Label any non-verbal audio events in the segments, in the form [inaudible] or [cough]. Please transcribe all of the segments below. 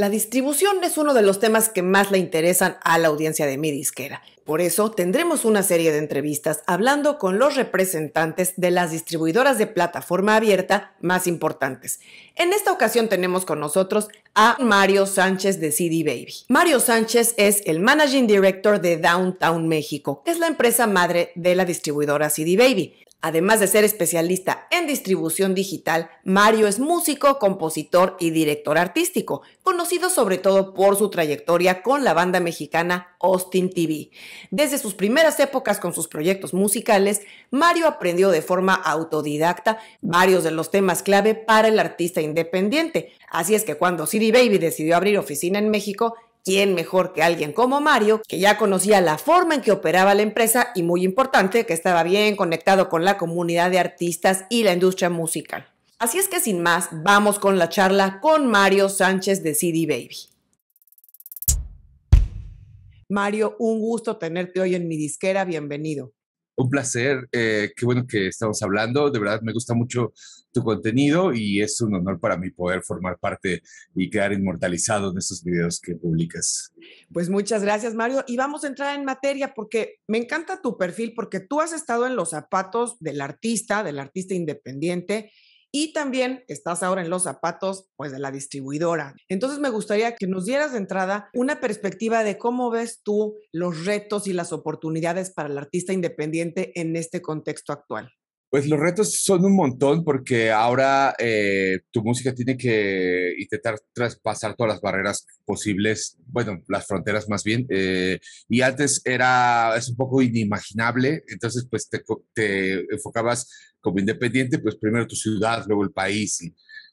La distribución es uno de los temas que más le interesan a la audiencia de mi disquera. Por eso tendremos una serie de entrevistas hablando con los representantes de las distribuidoras de plataforma abierta más importantes. En esta ocasión tenemos con nosotros a Mario Sánchez de CD Baby. Mario Sánchez es el Managing Director de Downtown México, que es la empresa madre de la distribuidora CD Baby. Además de ser especialista en distribución digital, Mario es músico, compositor y director artístico, conocido sobre todo por su trayectoria con la banda mexicana Austin TV. Desde sus primeras épocas con sus proyectos musicales, Mario aprendió de forma autodidacta varios de los temas clave para el artista independiente. Así es que cuando CD Baby decidió abrir oficina en México, ¿quién mejor que alguien como Mario, que ya conocía la forma en que operaba la empresa y muy importante, que estaba bien conectado con la comunidad de artistas y la industria musical? Así es que sin más, vamos con la charla con Mario Sánchez de CD Baby. Mario, un gusto tenerte hoy en mi disquera, bienvenido. Un placer, eh, qué bueno que estamos hablando, de verdad me gusta mucho tu contenido y es un honor para mí poder formar parte y quedar inmortalizado en esos videos que publicas. Pues muchas gracias, Mario. Y vamos a entrar en materia porque me encanta tu perfil, porque tú has estado en los zapatos del artista, del artista independiente. Y también estás ahora en los zapatos, pues, de la distribuidora. Entonces, me gustaría que nos dieras de entrada una perspectiva de cómo ves tú los retos y las oportunidades para el artista independiente en este contexto actual. Pues los retos son un montón porque ahora eh, tu música tiene que intentar traspasar todas las barreras posibles, bueno, las fronteras más bien, eh, y antes era, es un poco inimaginable, entonces pues te, te, enfocabas como independiente, pues primero tu ciudad, luego el país y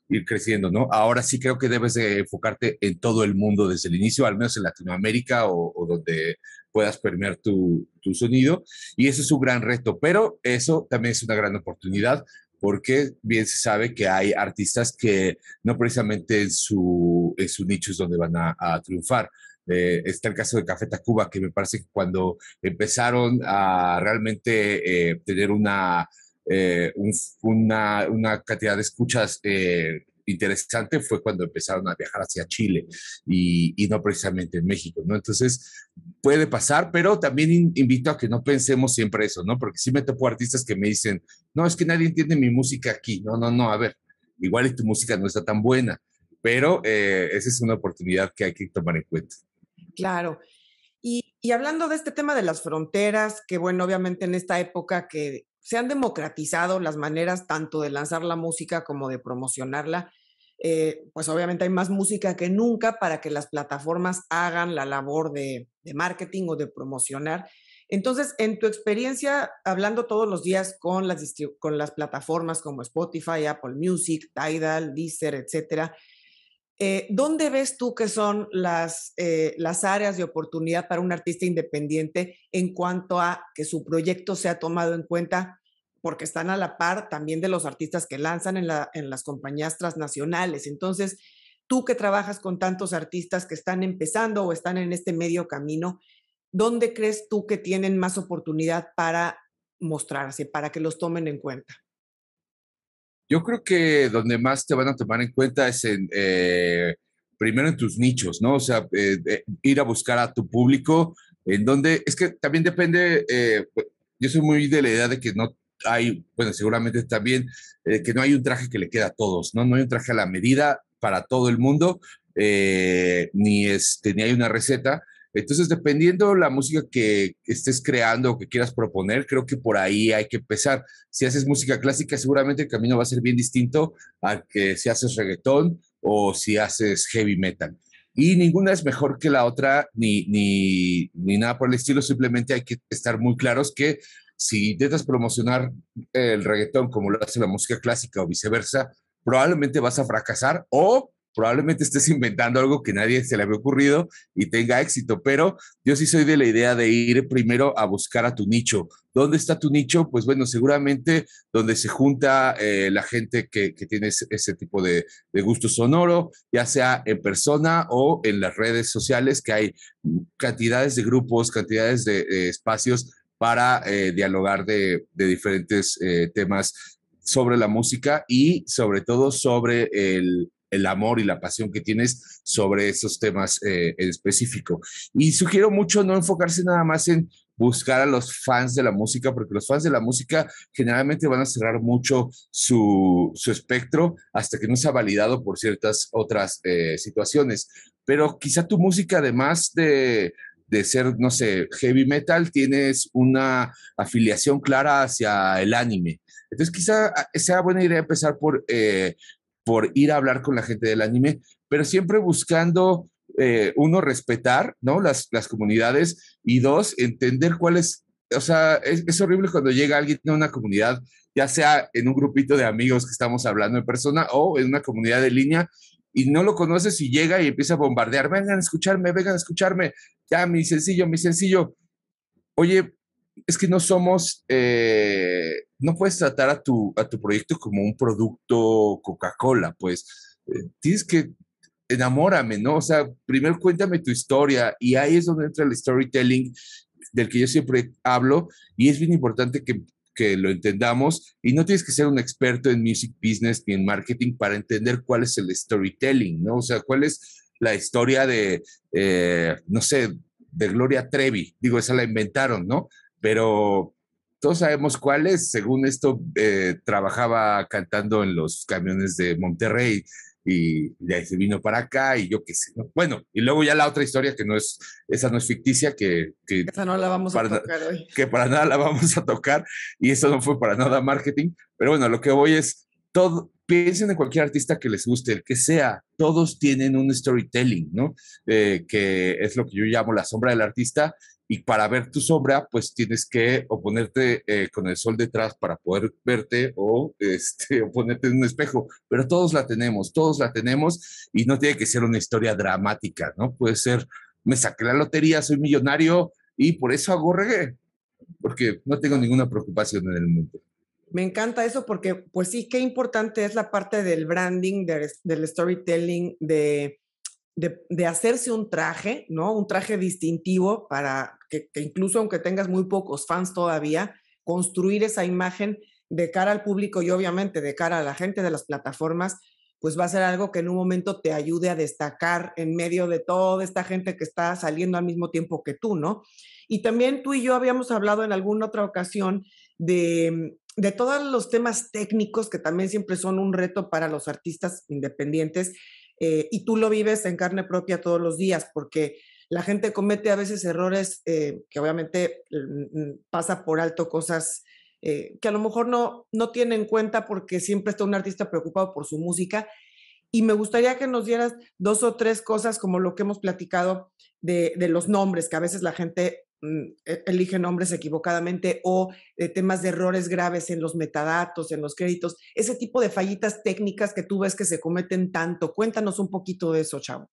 ir creciendo, ¿no? Ahora sí creo que debes de enfocarte en todo el mundo desde el inicio, al menos en Latinoamérica o, o donde puedas permear tu, tu sonido y eso es un gran reto, pero eso también es una gran oportunidad porque bien se sabe que hay artistas que no precisamente en su, nicho es donde van a, triunfar. Eh, está el caso de Café Tacuba, que me parece que cuando empezaron a realmente eh, tener una, eh, una, una, cantidad de escuchas interesante fue cuando empezaron a viajar hacia Chile y, no precisamente en México, ¿no? Entonces, puede pasar, pero también invito a que no pensemos siempre eso, ¿no? Porque sí me topo artistas que me dicen, no, es que nadie entiende mi música aquí, no, no, no, a ver, igual tu música no está tan buena, pero eh, esa es una oportunidad que hay que tomar en cuenta. Claro. Y, y, hablando de este tema de las fronteras, que bueno, obviamente en esta época que se han democratizado las maneras tanto de lanzar la música como de promocionarla. Eh, pues obviamente hay más música que nunca para que las plataformas hagan la labor de, marketing o de promocionar. Entonces, en tu experiencia, hablando todos los días con las, con las plataformas como Spotify, Apple Music, Tidal, Deezer, etcétera, eh, ¿Dónde ves tú que son eh, las, áreas de oportunidad para un artista independiente en cuanto a que su proyecto sea tomado en cuenta? Porque están a la par también de los artistas que lanzan en, en las compañías transnacionales. Entonces, tú que trabajas con tantos artistas que están empezando o están en este medio camino, ¿dónde crees tú que tienen más oportunidad para mostrarse, para que los tomen en cuenta? Yo creo que donde más te van a tomar en cuenta es en, eh, primero en tus nichos, ¿no? O sea, eh, ir a buscar a tu público, en donde es que también depende, eh, pues, yo soy muy de la idea de que no hay, bueno, seguramente también, que no hay un traje que le queda a todos, ¿no? No hay un traje a la medida para todo el mundo, ni, este, ni hay una receta. Entonces, dependiendo la música que estés creando o que quieras proponer, creo que por ahí hay que empezar. Si haces música clásica, seguramente el camino va a ser bien distinto a que si haces reggaetón o si haces heavy metal. Y ninguna es mejor que la otra, ni, ni, ni nada por el estilo, simplemente hay que estar muy claros que si intentas promocionar el reggaetón como lo hace la música clásica o viceversa, probablemente vas a fracasar o probablemente estés [laughs] inventando algo que nadie se le había ocurrido y tenga éxito, pero yo sí soy de la idea de ir primero a buscar a tu nicho. ¿Dónde está tu nicho? Pues bueno, seguramente donde se junta eh, la gente que, tiene ese, tipo de, gusto sonoro, ya sea en persona o en las redes sociales, que hay cantidades de grupos, cantidades de, espacios para eh, dialogar de, diferentes eh, temas sobre la música y sobre todo sobre el, el amor y la pasión que tienes sobre esos temas eh, en específico. Y sugiero mucho no enfocarse nada más en buscar a los fans de la música, porque los fans de la música generalmente van a cerrar mucho su, espectro hasta que no sea validado por ciertas otras eh, situaciones. Pero quizá tu música, además de, de ser, no sé, heavy metal, tienes una afiliación clara hacia el anime. Entonces, quizá ah, sea buena idea empezar por eh, por ir a hablar con la gente del anime, pero siempre buscando, eh, uno, respetar, ¿no? Las, las comunidades y dos, entender cuál es o sea, es, es, horrible cuando llega alguien a una comunidad, ya sea en un grupito de amigos que estamos hablando en persona o en una comunidad de línea y no lo conoces y llega y empieza a bombardear, vengan a escucharme, vengan a escucharme, ya mi sencillo, mi sencillo. Oye, es que no somos, eh, no puedes tratar a tu, a tu proyecto como un producto Coca-Cola, pues eh, tienes que enamórame, ¿no? O sea, primero cuéntame tu historia y ahí es donde entra el storytelling del que yo siempre hablo y es bien importante que, lo entendamos y no tienes que ser un experto en music business ni en marketing para entender cuál es el storytelling, ¿no? O sea, cuál es la historia de, eh, no sé, de Gloria Trevi, digo, esa la inventaron, ¿no? pero todos sabemos cuáles. Según esto, eh, trabajaba cantando en los camiones de Monterrey y de ahí se vino para acá y yo qué sé. Bueno, y luego ya la otra historia que no es, esa no es ficticia, que... la vamos para, Que para nada la vamos a tocar y eso no fue para nada marketing, pero bueno, lo que voy es, todo, piensen en cualquier artista que les guste, el que sea, todos tienen un storytelling, ¿no? Eh, que es lo que yo llamo la sombra del artista y para ver tu sombra, pues tienes que o ponerte eh, con el sol detrás para poder verte o, [laughs] este, o ponerte en un espejo. Pero todos la tenemos, todos la tenemos y no tiene que ser una historia dramática, ¿no? Puede ser, me saqué la lotería, soy millonario y por eso hago reggae, porque no tengo ninguna preocupación en el mundo. Me encanta eso porque, pues sí, qué importante es la parte del branding, del storytelling, de de, hacerse un traje, ¿no? Un traje distintivo para que, incluso aunque tengas muy pocos fans todavía, construir esa imagen de cara al público y obviamente de cara a la gente de las plataformas, pues va a ser algo que en un momento te ayude a destacar en medio de toda esta gente que está saliendo al mismo tiempo que tú, ¿no? Y también tú y yo habíamos hablado en alguna otra ocasión de, de todos los temas técnicos que también siempre son un reto para los artistas independientes eh, y tú lo vives en carne propia todos los días, porque la gente comete a veces errores eh, que obviamente eh, pasa por alto cosas que a lo mejor no, no tiene en cuenta porque siempre está un artista preocupado por su música. Y me gustaría que nos dieras dos o tres cosas como lo que hemos platicado de, de los nombres, que a veces la gente Mm, e-, eligen nombres equivocadamente o eh, temas de errores graves en los metadatos, en los créditos, ese tipo de fallitas técnicas que tú ves que se cometen tanto. Cuéntanos un poquito de eso, Chavo.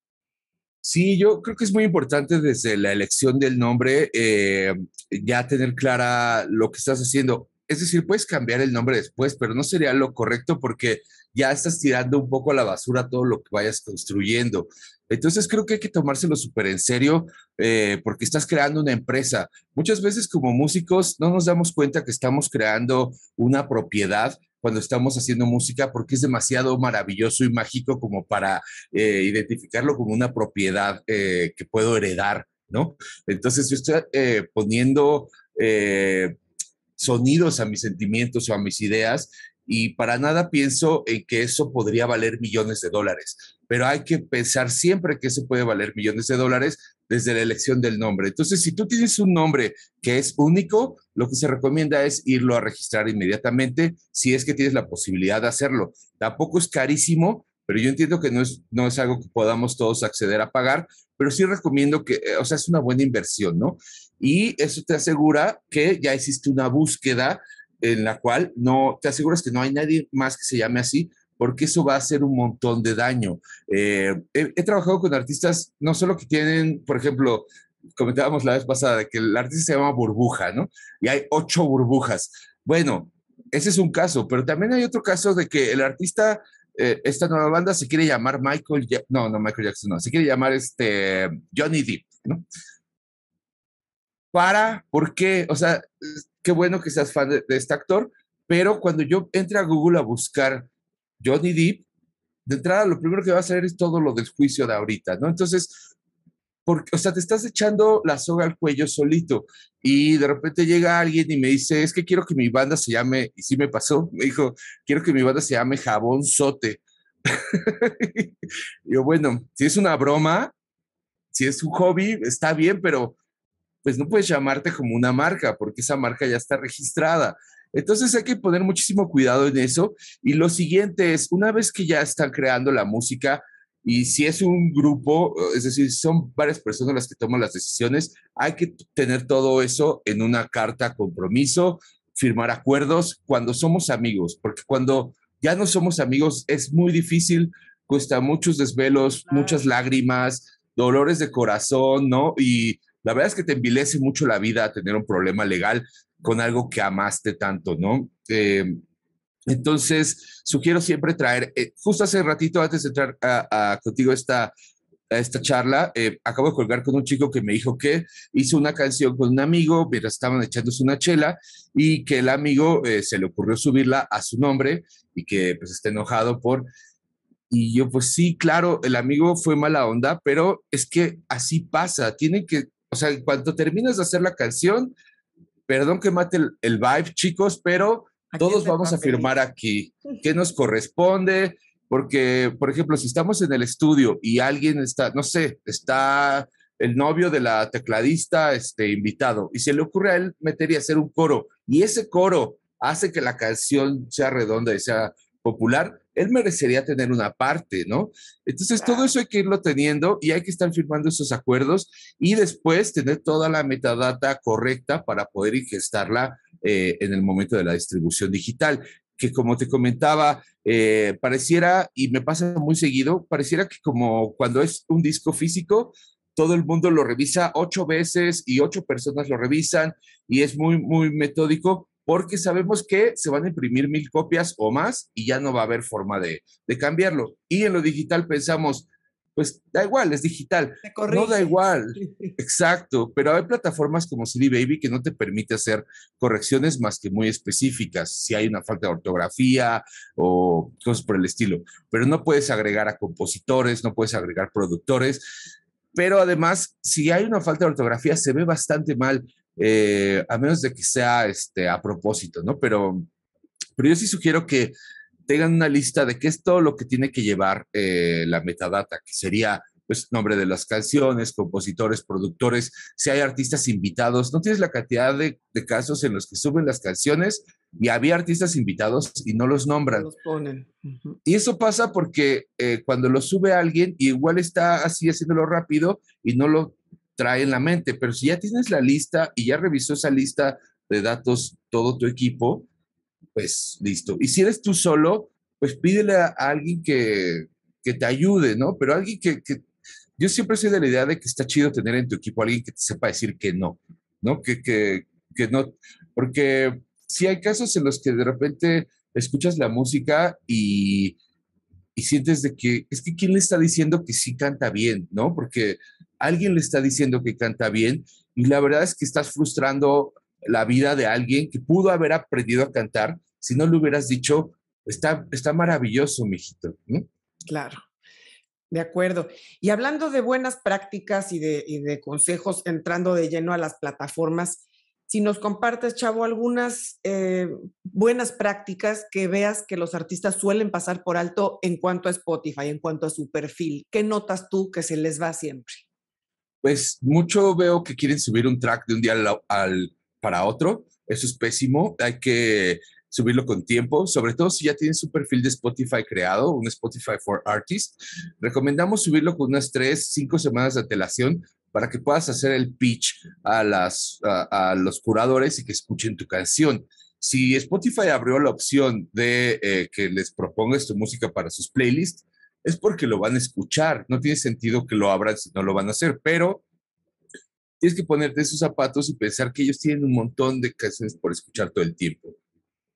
Sí, yo creo que es muy importante desde la elección del nombre eh, ya tener clara lo que estás haciendo. Es decir, puedes cambiar el nombre después, pero no sería lo correcto porque ya estás tirando un poco a la basura todo lo que vayas construyendo. Entonces creo que hay que tomárselo súper en serio eh, porque estás creando una empresa. Muchas veces como músicos no nos damos cuenta que estamos creando una propiedad cuando estamos haciendo música porque es demasiado maravilloso y mágico como para eh, identificarlo como una propiedad eh, que puedo heredar, ¿no? Entonces yo estoy poniendo sonidos a mis sentimientos o a mis ideas y para nada pienso en que eso podría valer millones de dólares, pero hay que pensar siempre que eso puede valer millones de dólares desde la elección del nombre. Entonces, si tú tienes un nombre que es único, lo que se recomienda es irlo a registrar inmediatamente si es que tienes la posibilidad de hacerlo. Tampoco es carísimo, pero yo entiendo que no es, no es algo que podamos todos acceder a pagar, pero sí recomiendo que, eh, o sea, es una buena inversión, ¿no? Y eso te asegura que ya existe una búsqueda en la cual no te aseguras que no hay nadie más que se llame así, porque eso va a hacer un montón de daño. Eh, he, trabajado con artistas, no solo que tienen, por ejemplo, comentábamos la vez pasada que el artista se llama burbuja, ¿no? Y hay ocho burbujas. Bueno, ese es un caso, pero también hay otro caso de que el artista, eh, esta nueva banda se quiere llamar Michael, no, no Michael Jackson, no, se quiere llamar este Johnny Depp, ¿no? para, ¿por qué? O sea, qué bueno que seas fan de, este actor, pero cuando yo entré a Google a buscar Johnny Depp, de entrada lo primero que va a hacer es todo lo del juicio de ahorita, ¿no? Entonces, porque, o sea, te estás echando la soga al cuello solito y de repente llega alguien y me dice, es que quiero que mi banda se llame, y sí me pasó, me dijo, quiero que mi banda se llame Jabón Sote. [laughs] yo, bueno, si es una broma, si es un hobby, está bien, pero pues no puedes llamarte como una marca porque esa marca ya está registrada. Entonces hay que poner muchísimo cuidado en eso. Y lo siguiente es, una vez que ya están creando la música, y si es un grupo, es decir, son varias personas las que toman las decisiones, hay que tener todo eso en una carta compromiso, firmar acuerdos cuando somos amigos, porque cuando ya no somos amigos es muy difícil, cuesta muchos desvelos, muchas lágrimas, dolores de corazón, ¿no? Y la verdad es que te envilece mucho la vida tener un problema legal con algo que amaste tanto, ¿no? Eh, entonces, sugiero siempre traer, eh, justo hace ratito antes de entrar a, contigo esta, a esta charla, eh, acabo de colgar con un chico que me dijo que hizo una canción con un amigo mientras estaban echándose una chela y que el amigo se le ocurrió subirla a su nombre y que pues está enojado por y yo, pues sí, claro, el amigo fue mala onda, pero es que así pasa. tiene que o sea, cuando terminas de hacer la canción, perdón que mate el, vibe, chicos, pero todos vamos a firmar aquí. [laughs] ¿Qué nos corresponde? Porque, por ejemplo, si estamos en el estudio y alguien está, no sé, está el novio de la tecladista este, invitado y se le ocurre a él meter y hacer un coro y ese coro hace que la canción sea redonda y sea popular, él merecería tener una parte, ¿no? Entonces, todo eso hay que irlo teniendo y hay que estar firmando esos acuerdos y después tener toda la metadata correcta para poder ingestarla eh, en el momento de la distribución digital que como te comentaba, eh, pareciera, y me pasa muy seguido, pareciera que como cuando es un disco físico, todo el mundo lo revisa ocho veces y ocho personas lo revisan y es muy, muy metódico, porque sabemos que se van a imprimir mil copias o más y ya no va a haber forma de, cambiarlo. Y en lo digital pensamos, pues da igual, es digital. No da igual, [laughs] exacto, pero hay plataformas como CD Baby que no te permite hacer correcciones más que muy específicas, si hay una falta de ortografía o cosas por el estilo, pero no puedes agregar a compositores, no puedes agregar productores, pero además, si hay una falta de ortografía, se ve bastante mal. Eh, a menos de que sea este, a propósito, ¿no? Pero, pero yo sí sugiero que tengan una lista de qué es todo lo que tiene que llevar eh, la metadata, que sería pues nombre de las canciones, compositores, productores, si hay artistas invitados. No tienes la cantidad de, de casos en los que suben las canciones y había artistas invitados y no los nombran. Y eso pasa porque eh, cuando lo sube alguien, igual está así haciéndolo rápido y no lo trae en la mente, pero si ya tienes la lista y ya revisó esa lista de datos todo tu equipo, pues listo. Y si eres tú solo, pues pídele a alguien que, te ayude, ¿no? Pero alguien que, yo siempre soy de la idea de que está chido tener en tu equipo a alguien que te sepa decir que no, ¿no? Que, que, que no, porque si hay casos en los que de repente escuchas la música y, y sientes de que es que quién le está diciendo que sí canta bien, ¿no? Porque alguien le está diciendo que canta bien y la verdad es que estás frustrando la vida de alguien que pudo haber aprendido a cantar si no le hubieras dicho, está, está maravilloso, mijito. Claro. De acuerdo. Y hablando de buenas prácticas y de, consejos, entrando de lleno a las plataformas, si nos compartes, Chavo, algunas eh, buenas prácticas que veas que los artistas suelen pasar por alto en cuanto a Spotify, en cuanto a su perfil, ¿qué notas tú que se les va siempre? pues mucho veo que quieren subir un track de un día al, para otro. Eso es pésimo. Hay que subirlo con tiempo, sobre todo si ya tienen su perfil de Spotify creado, un Spotify for Artists. Recomendamos subirlo con unas tres, cinco semanas de antelación para que puedas hacer el pitch a, las, a, los curadores y que escuchen tu canción. Si Spotify abrió la opción de eh, que les propongas tu música para sus playlists, es porque lo van a escuchar. No tiene sentido que lo abran si no lo van a hacer, pero tienes que ponerte esos zapatos y pensar que ellos tienen un montón de canciones por escuchar todo el tiempo.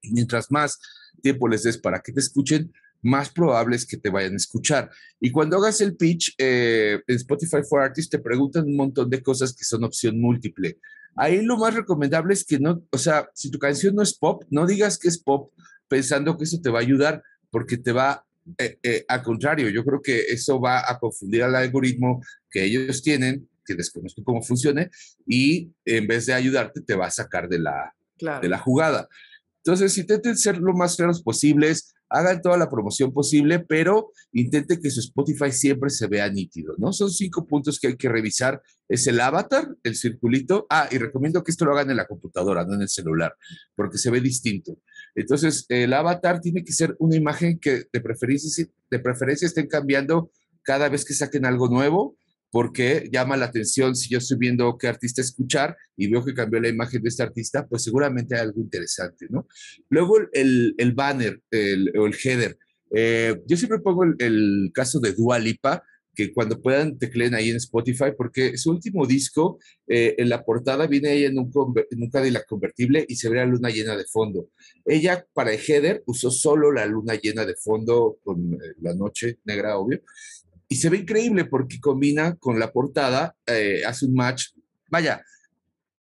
Y mientras más tiempo les des para que te escuchen, más probable es que te vayan a escuchar. Y cuando hagas el pitch eh, en Spotify for Artists, te preguntan un montón de cosas que son opción múltiple. Ahí lo más recomendable es que no, o sea, si tu canción no es pop, no digas que es pop pensando que eso te va a ayudar, porque te va eh, eh, al contrario, yo creo que eso va a confundir al algoritmo que ellos tienen, que desconozco cómo funciona, y en vez de ayudarte, te va a sacar de la, de la jugada. Entonces, intenten ser lo más claros posibles, hagan toda la promoción posible, pero intente que su Spotify siempre se vea nítido, ¿no? Son cinco puntos que hay que revisar. Es el avatar, el circulito. Ah, y recomiendo que esto lo hagan en la computadora, no en el celular, porque se ve distinto. Entonces, el avatar tiene que ser una imagen que de preferencia, de preferencia estén cambiando cada vez que saquen algo nuevo, porque llama la atención si yo estoy viendo qué artista escuchar y veo que cambió la imagen de este artista, pues seguramente hay algo interesante, ¿no? Luego el, banner o el header. Eh, yo siempre pongo el, el caso de Dua Lipa, que cuando puedan tecleen ahí en Spotify, porque su último disco, eh, en la portada viene ella en un, nunca convertible y se ve la luna llena de fondo. Ella, para el header, usó solo la luna llena de fondo con eh, la noche negra, obvio, y se ve increíble porque combina con la portada, eh, hace un match. Vaya,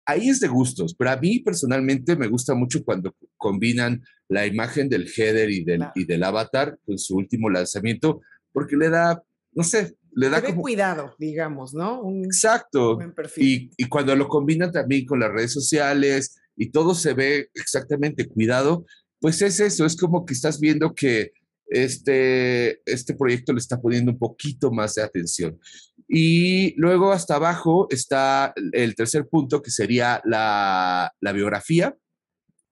ahí es de gustos, pero a mí personalmente me gusta mucho cuando combinan la imagen del header y del, y del avatar con su último lanzamiento, porque le da, no sé, le da cuidado, digamos, ¿no? Exacto. Y, cuando lo combinan también con las redes sociales y todo se ve exactamente cuidado, pues es eso, es como que estás viendo que este, este proyecto le está poniendo un poquito más de atención. Y luego hasta abajo está el tercer punto que sería la, la biografía.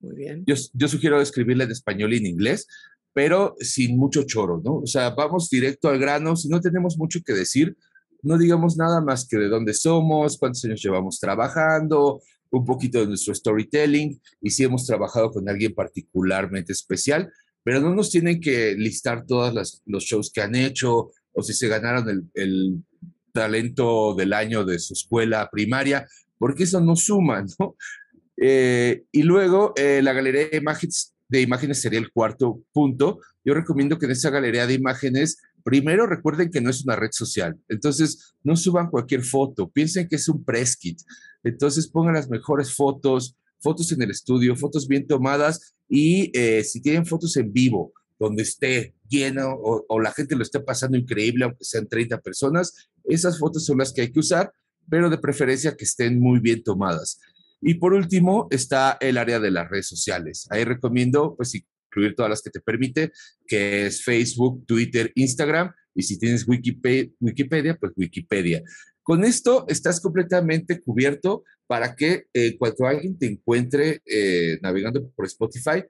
Muy bien. Yo, yo, sugiero escribirla en español y en inglés, pero sin mucho choro, ¿no? O sea, vamos directo al grano, si no tenemos mucho que decir, no digamos nada más que de dónde somos, cuántos años llevamos trabajando, un poquito de nuestro storytelling y si hemos trabajado con alguien particularmente especial, pero no nos tienen que listar todos los shows que han hecho o si se ganaron el, el talento del año de su escuela primaria, porque eso no suma, ¿no? Eh, y luego eh, la Galería de Imágenes de imágenes sería el cuarto punto. Yo recomiendo que en esa galería de imágenes, primero recuerden que no es una red social. Entonces, no suban cualquier foto, piensen que es un press kit. Entonces, pongan las mejores fotos, fotos en el estudio, fotos bien tomadas y eh, si tienen fotos en vivo, donde esté lleno o, o la gente lo esté pasando increíble, aunque sean 30 personas, esas fotos son las que hay que usar, pero de preferencia que estén muy bien tomadas. Y por último está el área de las redes sociales. Ahí recomiendo pues incluir todas las que te permite, que es Facebook, Twitter, Instagram y si tienes Wikipedia, pues Wikipedia. Con esto estás completamente cubierto para que eh, cuando alguien te encuentre eh, navegando por Spotify,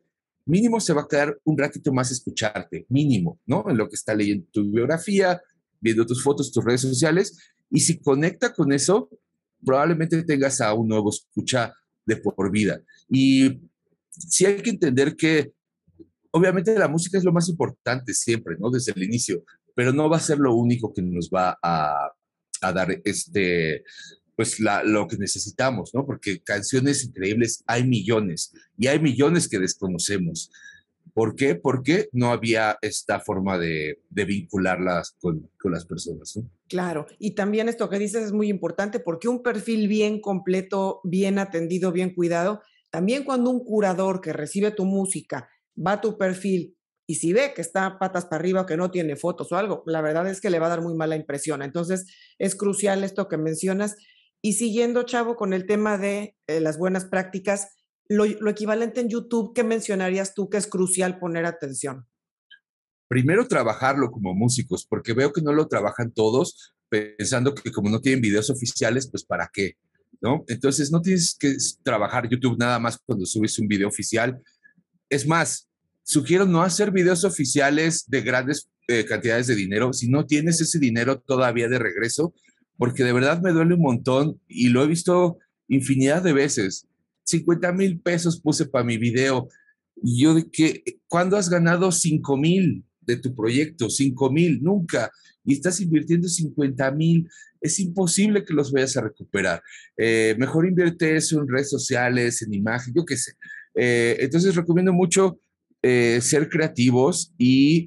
mínimo se va a quedar un ratito más escucharte, mínimo, ¿no? En lo que está leyendo tu biografía, viendo tus fotos, tus redes sociales. Y si conecta con eso, probablemente tengas a un nuevo escucha de por vida. Y si hay que entender que obviamente la música es lo más importante siempre, ¿no? Desde el inicio, pero no va a ser lo único que nos va a, dar este, pues lo que necesitamos, ¿no? Porque canciones increíbles hay millones y hay millones que desconocemos. ¿Por qué? Porque no había esta forma de, vincularlas con, las personas. Claro, y también esto que dices es muy importante porque un perfil bien completo, bien atendido, bien cuidado, también cuando un curador que recibe tu música va a tu perfil y si ve que está patas para arriba, que no tiene fotos o algo, la verdad es que le va a dar muy mala impresión. Entonces, es crucial esto que mencionas. Y siguiendo, Chavo, con el tema de eh, las buenas prácticas, lo, equivalente en YouTube ¿qué mencionarías tú que es crucial poner atención? Primero trabajarlo como músicos, porque veo que no lo trabajan todos, pensando que como no tienen videos oficiales, pues para qué, ¿no? Entonces no tienes que trabajar YouTube nada más cuando subes un video oficial. Es más, sugiero no hacer videos oficiales de grandes eh, cantidades de dinero si no tienes ese dinero todavía de regreso, porque de verdad me duele un montón y lo he visto infinidad de veces. 50 mil pesos puse para mi video. Y yo de que, cuando has ganado 5 mil de tu proyecto? 5 mil, nunca. Y estás invirtiendo 50 mil. Es imposible que los vayas a recuperar. Eh, mejor invierte eso en redes sociales, en imagen, yo qué sé. Eh, entonces recomiendo mucho eh, ser creativos y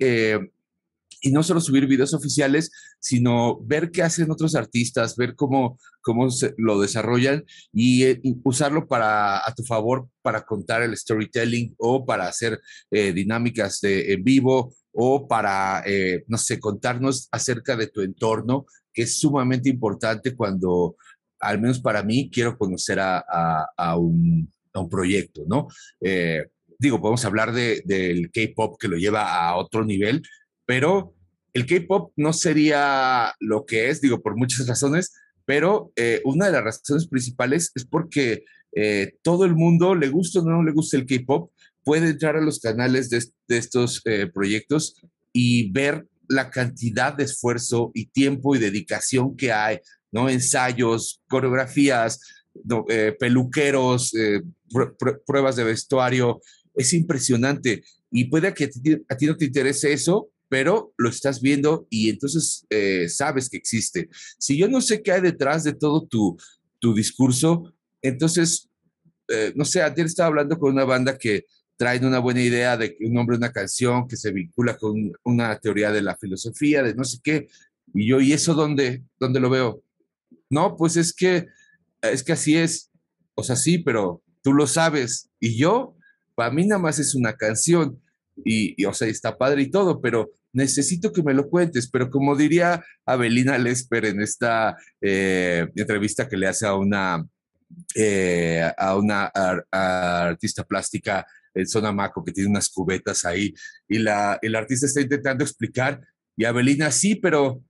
y no solo subir videos oficiales, sino ver qué hacen otros artistas, ver cómo, cómo lo desarrollan eh, y, usarlo para, a tu favor para contar el storytelling o para hacer eh, dinámicas de, en vivo o para, eh, no sé, contarnos acerca de tu entorno, que es sumamente importante cuando, al menos para mí, quiero conocer a, un, proyecto, ¿no? digo, podemos hablar del K-Pop que lo lleva a otro nivel, pero el K-Pop no sería lo que es, digo, por muchas razones, pero eh, una de las razones principales es porque eh, todo el mundo, le gusta o no le gusta el K-Pop, puede entrar a los canales de, de estos eh, proyectos y ver la cantidad de esfuerzo y tiempo y dedicación que hay, ¿no? Ensayos, coreografías, peluqueros, pruebas de vestuario. Es impresionante. Y puede que ti, a ti no te interese eso, pero lo estás viendo y entonces eh, sabes que existe. Si yo no sé qué hay detrás de todo tu, tu discurso, entonces, eh, no sé, ayer estaba hablando con una banda que traen una buena idea de que un hombre, una canción que se vincula con una teoría de la filosofía, de no sé qué, y yo, ¿y eso dónde, dónde lo veo? No, pues es que, es que así es, o sea, sí, pero tú lo sabes, y yo, para mí nada más es una canción, y, o sea, está padre y todo, pero necesito que me lo cuentes. Pero como diría Abelina Lesper en esta eh, entrevista que le hace a una, eh, a una artista plástica en Maco, que tiene unas cubetas ahí y la, el artista está intentando explicar y Abelina, sí, pero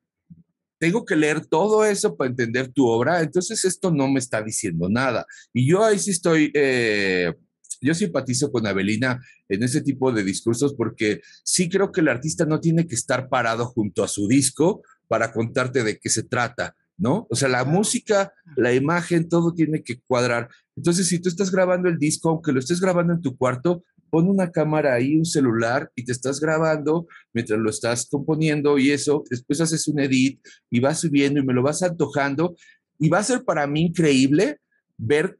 tengo que leer todo eso para entender tu obra, entonces esto no me está diciendo nada. Y yo ahí sí estoy eh, yo simpatizo con Avelina en ese tipo de discursos porque sí creo que el artista no tiene que estar parado junto a su disco para contarte de qué se trata, ¿no? O sea, la música, la imagen, todo tiene que cuadrar. Entonces, si tú estás grabando el disco, aunque lo estés grabando en tu cuarto, pon una cámara ahí, un celular, y te estás grabando mientras lo estás componiendo y eso, después haces un edit y vas subiendo y me lo vas antojando. Y va a ser para mí increíble ver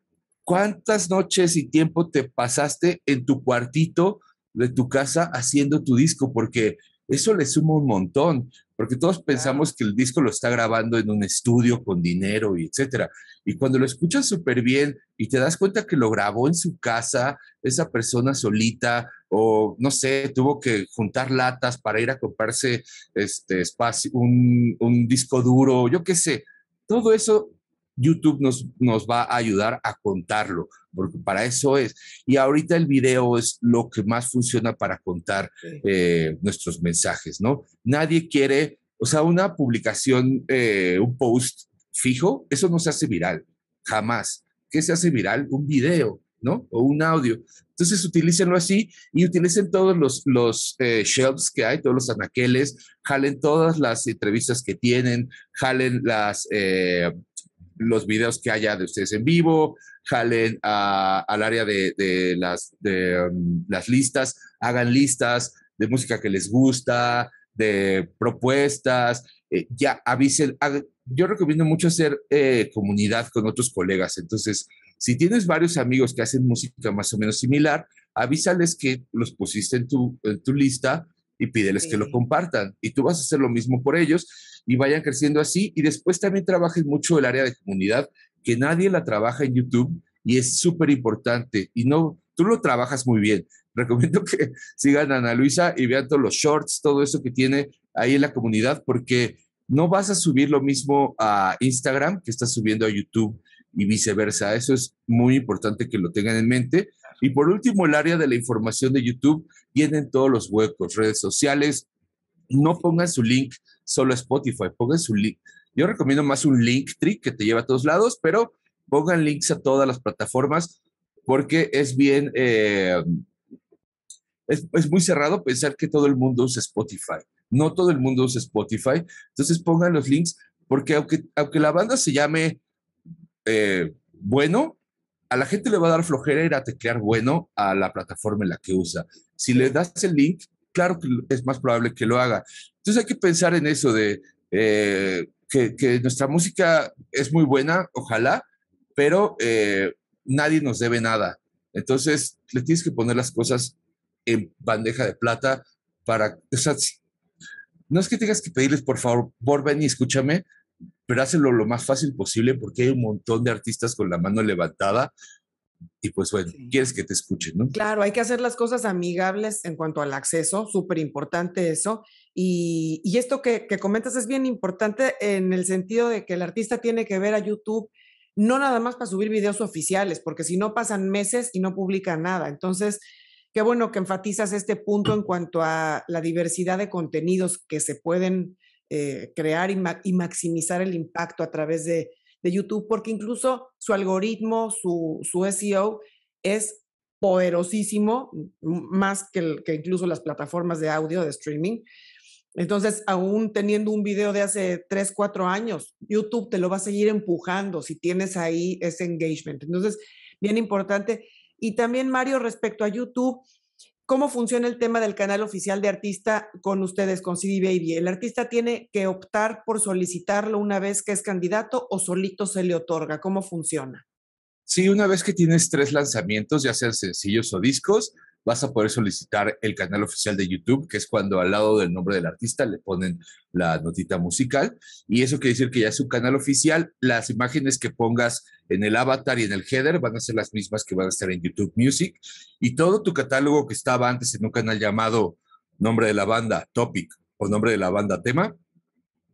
¿Cuántas noches y tiempo te pasaste en tu cuartito de tu casa haciendo tu disco? Porque eso le suma un montón, porque todos pensamos que el disco lo está grabando en un estudio con dinero y etcétera. Y cuando lo escuchas súper bien y te das cuenta que lo grabó en su casa, esa persona solita, o no sé, tuvo que juntar latas para ir a comprarse este espacio, un, un disco duro, yo qué sé. Todo eso YouTube nos, nos va a ayudar a contarlo, porque para eso es. Y ahorita el video es lo que más funciona para contar eh, nuestros mensajes, ¿no? Nadie quiere, o sea, una publicación, eh, un post fijo, eso no se hace viral, jamás. ¿Qué se hace viral? Un video, ¿no? O un audio. Entonces, utilícenlo así y utilicen todos los, eh, shelves que hay, todos los anaqueles, jalen todas las entrevistas que tienen, jalen las, los videos que haya de ustedes en vivo, jalen al área de, um, las, listas, hagan listas de música que les gusta, de propuestas, eh, ya avisen. Ah, yo recomiendo mucho hacer eh, comunidad con otros colegas, entonces, si tienes varios amigos que hacen música más o menos similar, avísales que los pusiste en tu, lista y pídeles que lo compartan. Y tú vas a hacer lo mismo por ellos y vayan creciendo así. Y después también trabajen mucho el área de comunidad, que nadie la trabaja en YouTube y es súper importante. Y no, tú lo trabajas muy bien. [laughs] Recomiendo que sigan Ana Luisa y vean todos los shorts, todo eso que tiene ahí en la comunidad, porque no vas a subir lo mismo a Instagram que estás subiendo a YouTube y viceversa. Eso es muy importante que lo tengan en mente. Y por último, el área de la información de YouTube tienen todos los huecos, redes sociales. No pongan su link solo Spotify, pongan su link. Yo recomiendo más un link trick que te lleva a todos lados, pero pongan links a todas las plataformas porque es bien, eh, es, muy cerrado pensar que todo el mundo usa Spotify. No todo el mundo usa Spotify. Entonces pongan los links porque aunque, aunque la banda se llame eh, bueno, a la gente le va a dar flojera ir a teclear bueno a la plataforma en la que usa. Si le das el link, claro que es más probable que lo haga. Entonces hay que pensar en eso de eh, que, nuestra música es muy buena, ojalá, pero eh, nadie nos debe nada. Entonces le tienes que poner las cosas en bandeja de plata para, no es que tengas que pedirles, por favor, por y escúchame, pero hácelo lo más fácil posible porque hay un montón de artistas con la mano levantada y pues bueno, quieres que te escuchen, ¿no? Claro, hay que hacer las cosas amigables en cuanto al acceso, súper importante eso. Y, esto que, comentas es bien importante en el sentido de que el artista tiene que ver a YouTube, no nada más para subir videos oficiales, porque si no pasan meses y no publica nada. Entonces, qué bueno que enfatizas este punto en cuanto a la diversidad de contenidos que se pueden eh, crear y maximizar el impacto a través de, YouTube, porque incluso su algoritmo, su, SEO es poderosísimo, más que, que incluso las plataformas de audio, de streaming. Entonces, aún teniendo un video de hace 3, 4 años, YouTube te lo va a seguir empujando si tienes ahí ese engagement. Entonces, bien importante. Y también, Mario, respecto a YouTube, ¿Cómo funciona el tema del canal oficial de artista con ustedes, con CD Baby? ¿El artista tiene que optar por solicitarlo una vez que es candidato o solito se le otorga? ¿Cómo funciona? Sí, una vez que tienes tres lanzamientos, ya sean sencillos o discos, vas a poder solicitar el canal oficial de YouTube, que es cuando al lado del nombre del artista le ponen la notita musical. Y eso quiere decir que ya es un canal oficial. Las imágenes que pongas en el avatar y en el header van a ser las mismas que van a estar en YouTube Music. Y todo tu catálogo que estaba antes en un canal llamado nombre de la banda, topic o nombre de la banda, tema,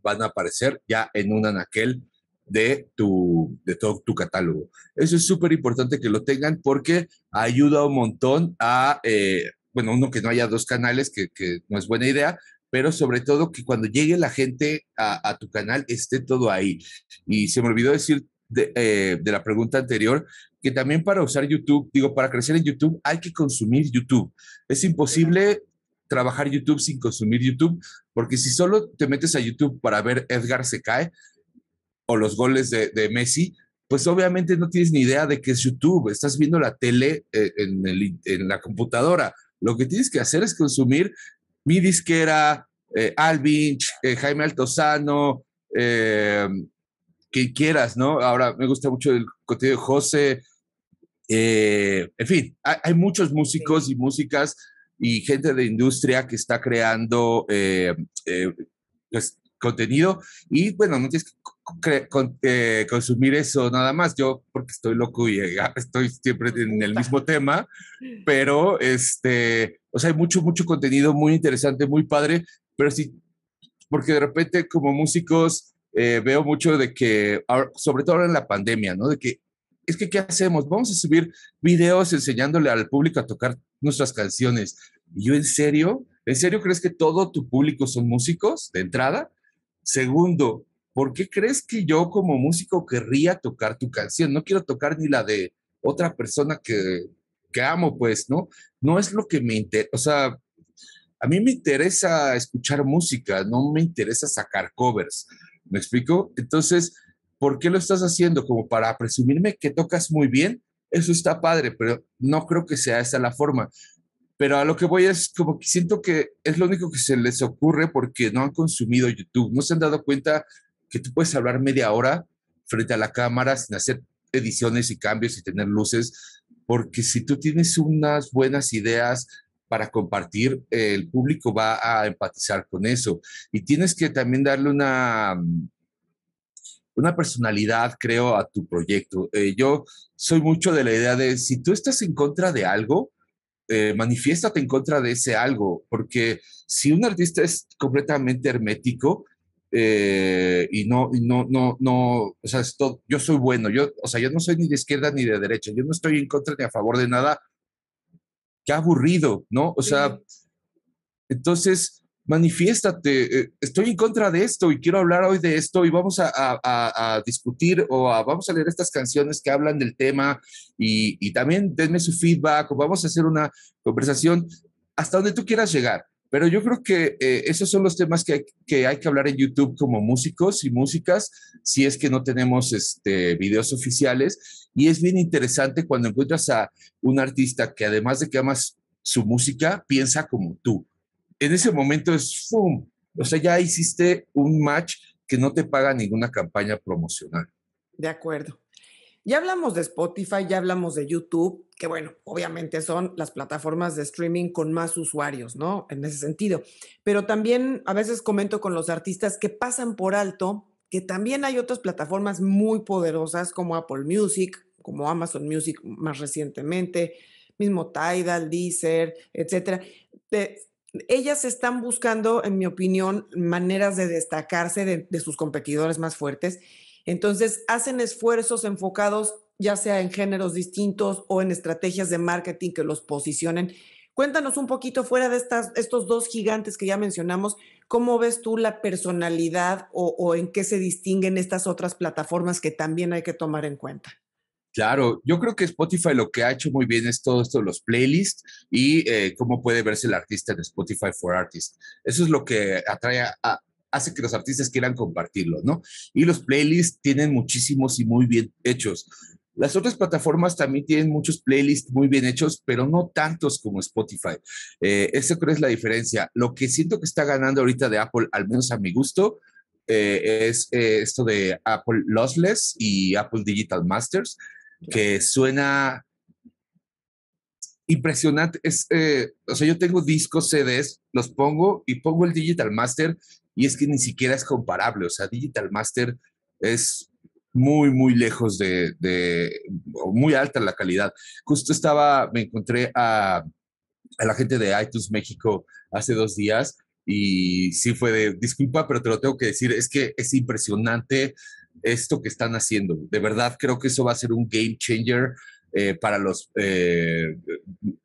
van a aparecer ya en un anaquel de tu, de todo tu catálogo. Eso es súper importante que lo tengan porque ayuda un montón a, eh, bueno, uno que no haya dos canales, que, que, no es buena idea, pero sobre todo que cuando llegue la gente a, a tu canal esté todo ahí. Y se me olvidó decir de, eh, de la pregunta anterior, que también para usar YouTube, digo, para crecer en YouTube hay que consumir YouTube. Es imposible trabajar YouTube sin consumir YouTube, porque si solo te metes a YouTube para ver Edgar se cae, o los goles de, Messi, pues obviamente no tienes ni idea de qué es YouTube, estás viendo la tele eh, en, la computadora. Lo que tienes que hacer es consumir mi disquera, eh, Alvin, eh, Jaime Altozano, quien quieras, ¿no? Ahora me gusta mucho el contenido de José. en fin, hay, muchos músicos y músicas y gente de industria que está creando pues, contenido y bueno, no tienes que eh, consumir eso nada más. Yo, porque estoy loco y eh, [laughs] estoy siempre en el mismo tema, [laughs] pero este, o sea, hay mucho, mucho contenido muy interesante, muy padre, pero sí, porque de repente como músicos eh, veo mucho de que, sobre todo ahora en la pandemia, ¿no? De que es que, ¿qué hacemos? Vamos a subir videos enseñándole al público a tocar nuestras canciones. yo, ¿en serio? ¿En serio crees que todo tu público son músicos de entrada? Segundo, ¿por qué crees que yo como músico querría tocar tu canción? No quiero tocar ni la de otra persona que, amo, pues, ¿no? No es lo que me interesa, o sea, a mí me interesa escuchar música, no me interesa sacar covers, ¿me explico? Entonces, ¿por qué lo estás haciendo? Como para presumirme que tocas muy bien, eso está padre, pero no creo que sea esa la forma. Pero a lo que voy es como que siento que es lo único que se les ocurre porque no han consumido YouTube, no se han dado cuenta que tú puedes hablar media hora frente a la cámara sin hacer ediciones y cambios y tener luces, porque si tú tienes unas buenas ideas para compartir, el público va a empatizar con eso. Y tienes que también darle una, una personalidad, creo, a tu proyecto. Eh, yo soy mucho de la idea de si tú estás en contra de algo, eh, manifiéstate en contra de ese algo, porque si un artista es completamente hermético, eh, y no, no, no, no, o sea, yo soy bueno, yo, o sea, yo no soy ni de izquierda ni de derecha, yo no estoy en contra ni a favor de nada. Qué aburrido, ¿no? O sea, entonces, manifiéstate, eh, estoy en contra de esto y quiero hablar hoy de esto y vamos a, discutir o vamos a leer estas canciones que hablan del tema y, y también denme su feedback o vamos a hacer una conversación hasta donde tú quieras llegar pero yo creo que eh, esos son los temas que, hay que hablar en YouTube como músicos y músicas, si es que no tenemos este, videos oficiales. Y es bien interesante cuando encuentras a un artista que además de que amas su música, piensa como tú. En ese momento es, ¡fum! O sea, ya hiciste un match que no te paga ninguna campaña promocional. De acuerdo. Ya hablamos de Spotify, ya hablamos de YouTube, que bueno, obviamente son las plataformas de streaming con más usuarios, ¿no? En ese sentido. Pero también a veces comento con los artistas que pasan por alto que también hay otras plataformas muy poderosas como Apple Music, como Amazon Music más recientemente, mismo Tidal, Deezer, etcétera. ellas están buscando, en mi opinión, maneras de destacarse de sus competidores más fuertes entonces, hacen esfuerzos enfocados ya sea en géneros distintos o en estrategias de marketing que los posicionen. Cuéntanos un poquito fuera de estas, estos dos gigantes que ya mencionamos, ¿cómo ves tú la personalidad o, en qué se distinguen estas otras plataformas que también hay que tomar en cuenta? Claro, yo creo que Spotify lo que ha hecho muy bien es todo esto de los playlists y eh, cómo puede verse el artista en Spotify for Artists. Eso es lo que atrae a, hace que los artistas quieran compartirlo, ¿no? Y los playlists tienen muchísimos y muy bien hechos. Las otras plataformas también tienen muchos playlists muy bien hechos, pero no tantos como Spotify. Eh, eso creo es la diferencia. Lo que siento que está ganando ahorita de Apple, al menos a mi gusto, eh, es eh, esto de Apple Lossless y Apple Digital Masters, que suena impresionante. Es, eh, o sea, yo tengo discos, CDs, los pongo y pongo el Digital Master y es que ni siquiera es comparable. O sea, Digital Master es muy, muy lejos de, de muy alta la calidad. Justo estaba, me encontré a, a la gente de iTunes México hace dos días y sí fue de, disculpa, pero te lo tengo que decir, es que es impresionante esto que están haciendo. De verdad, creo que eso va a ser un game changer eh, para los eh,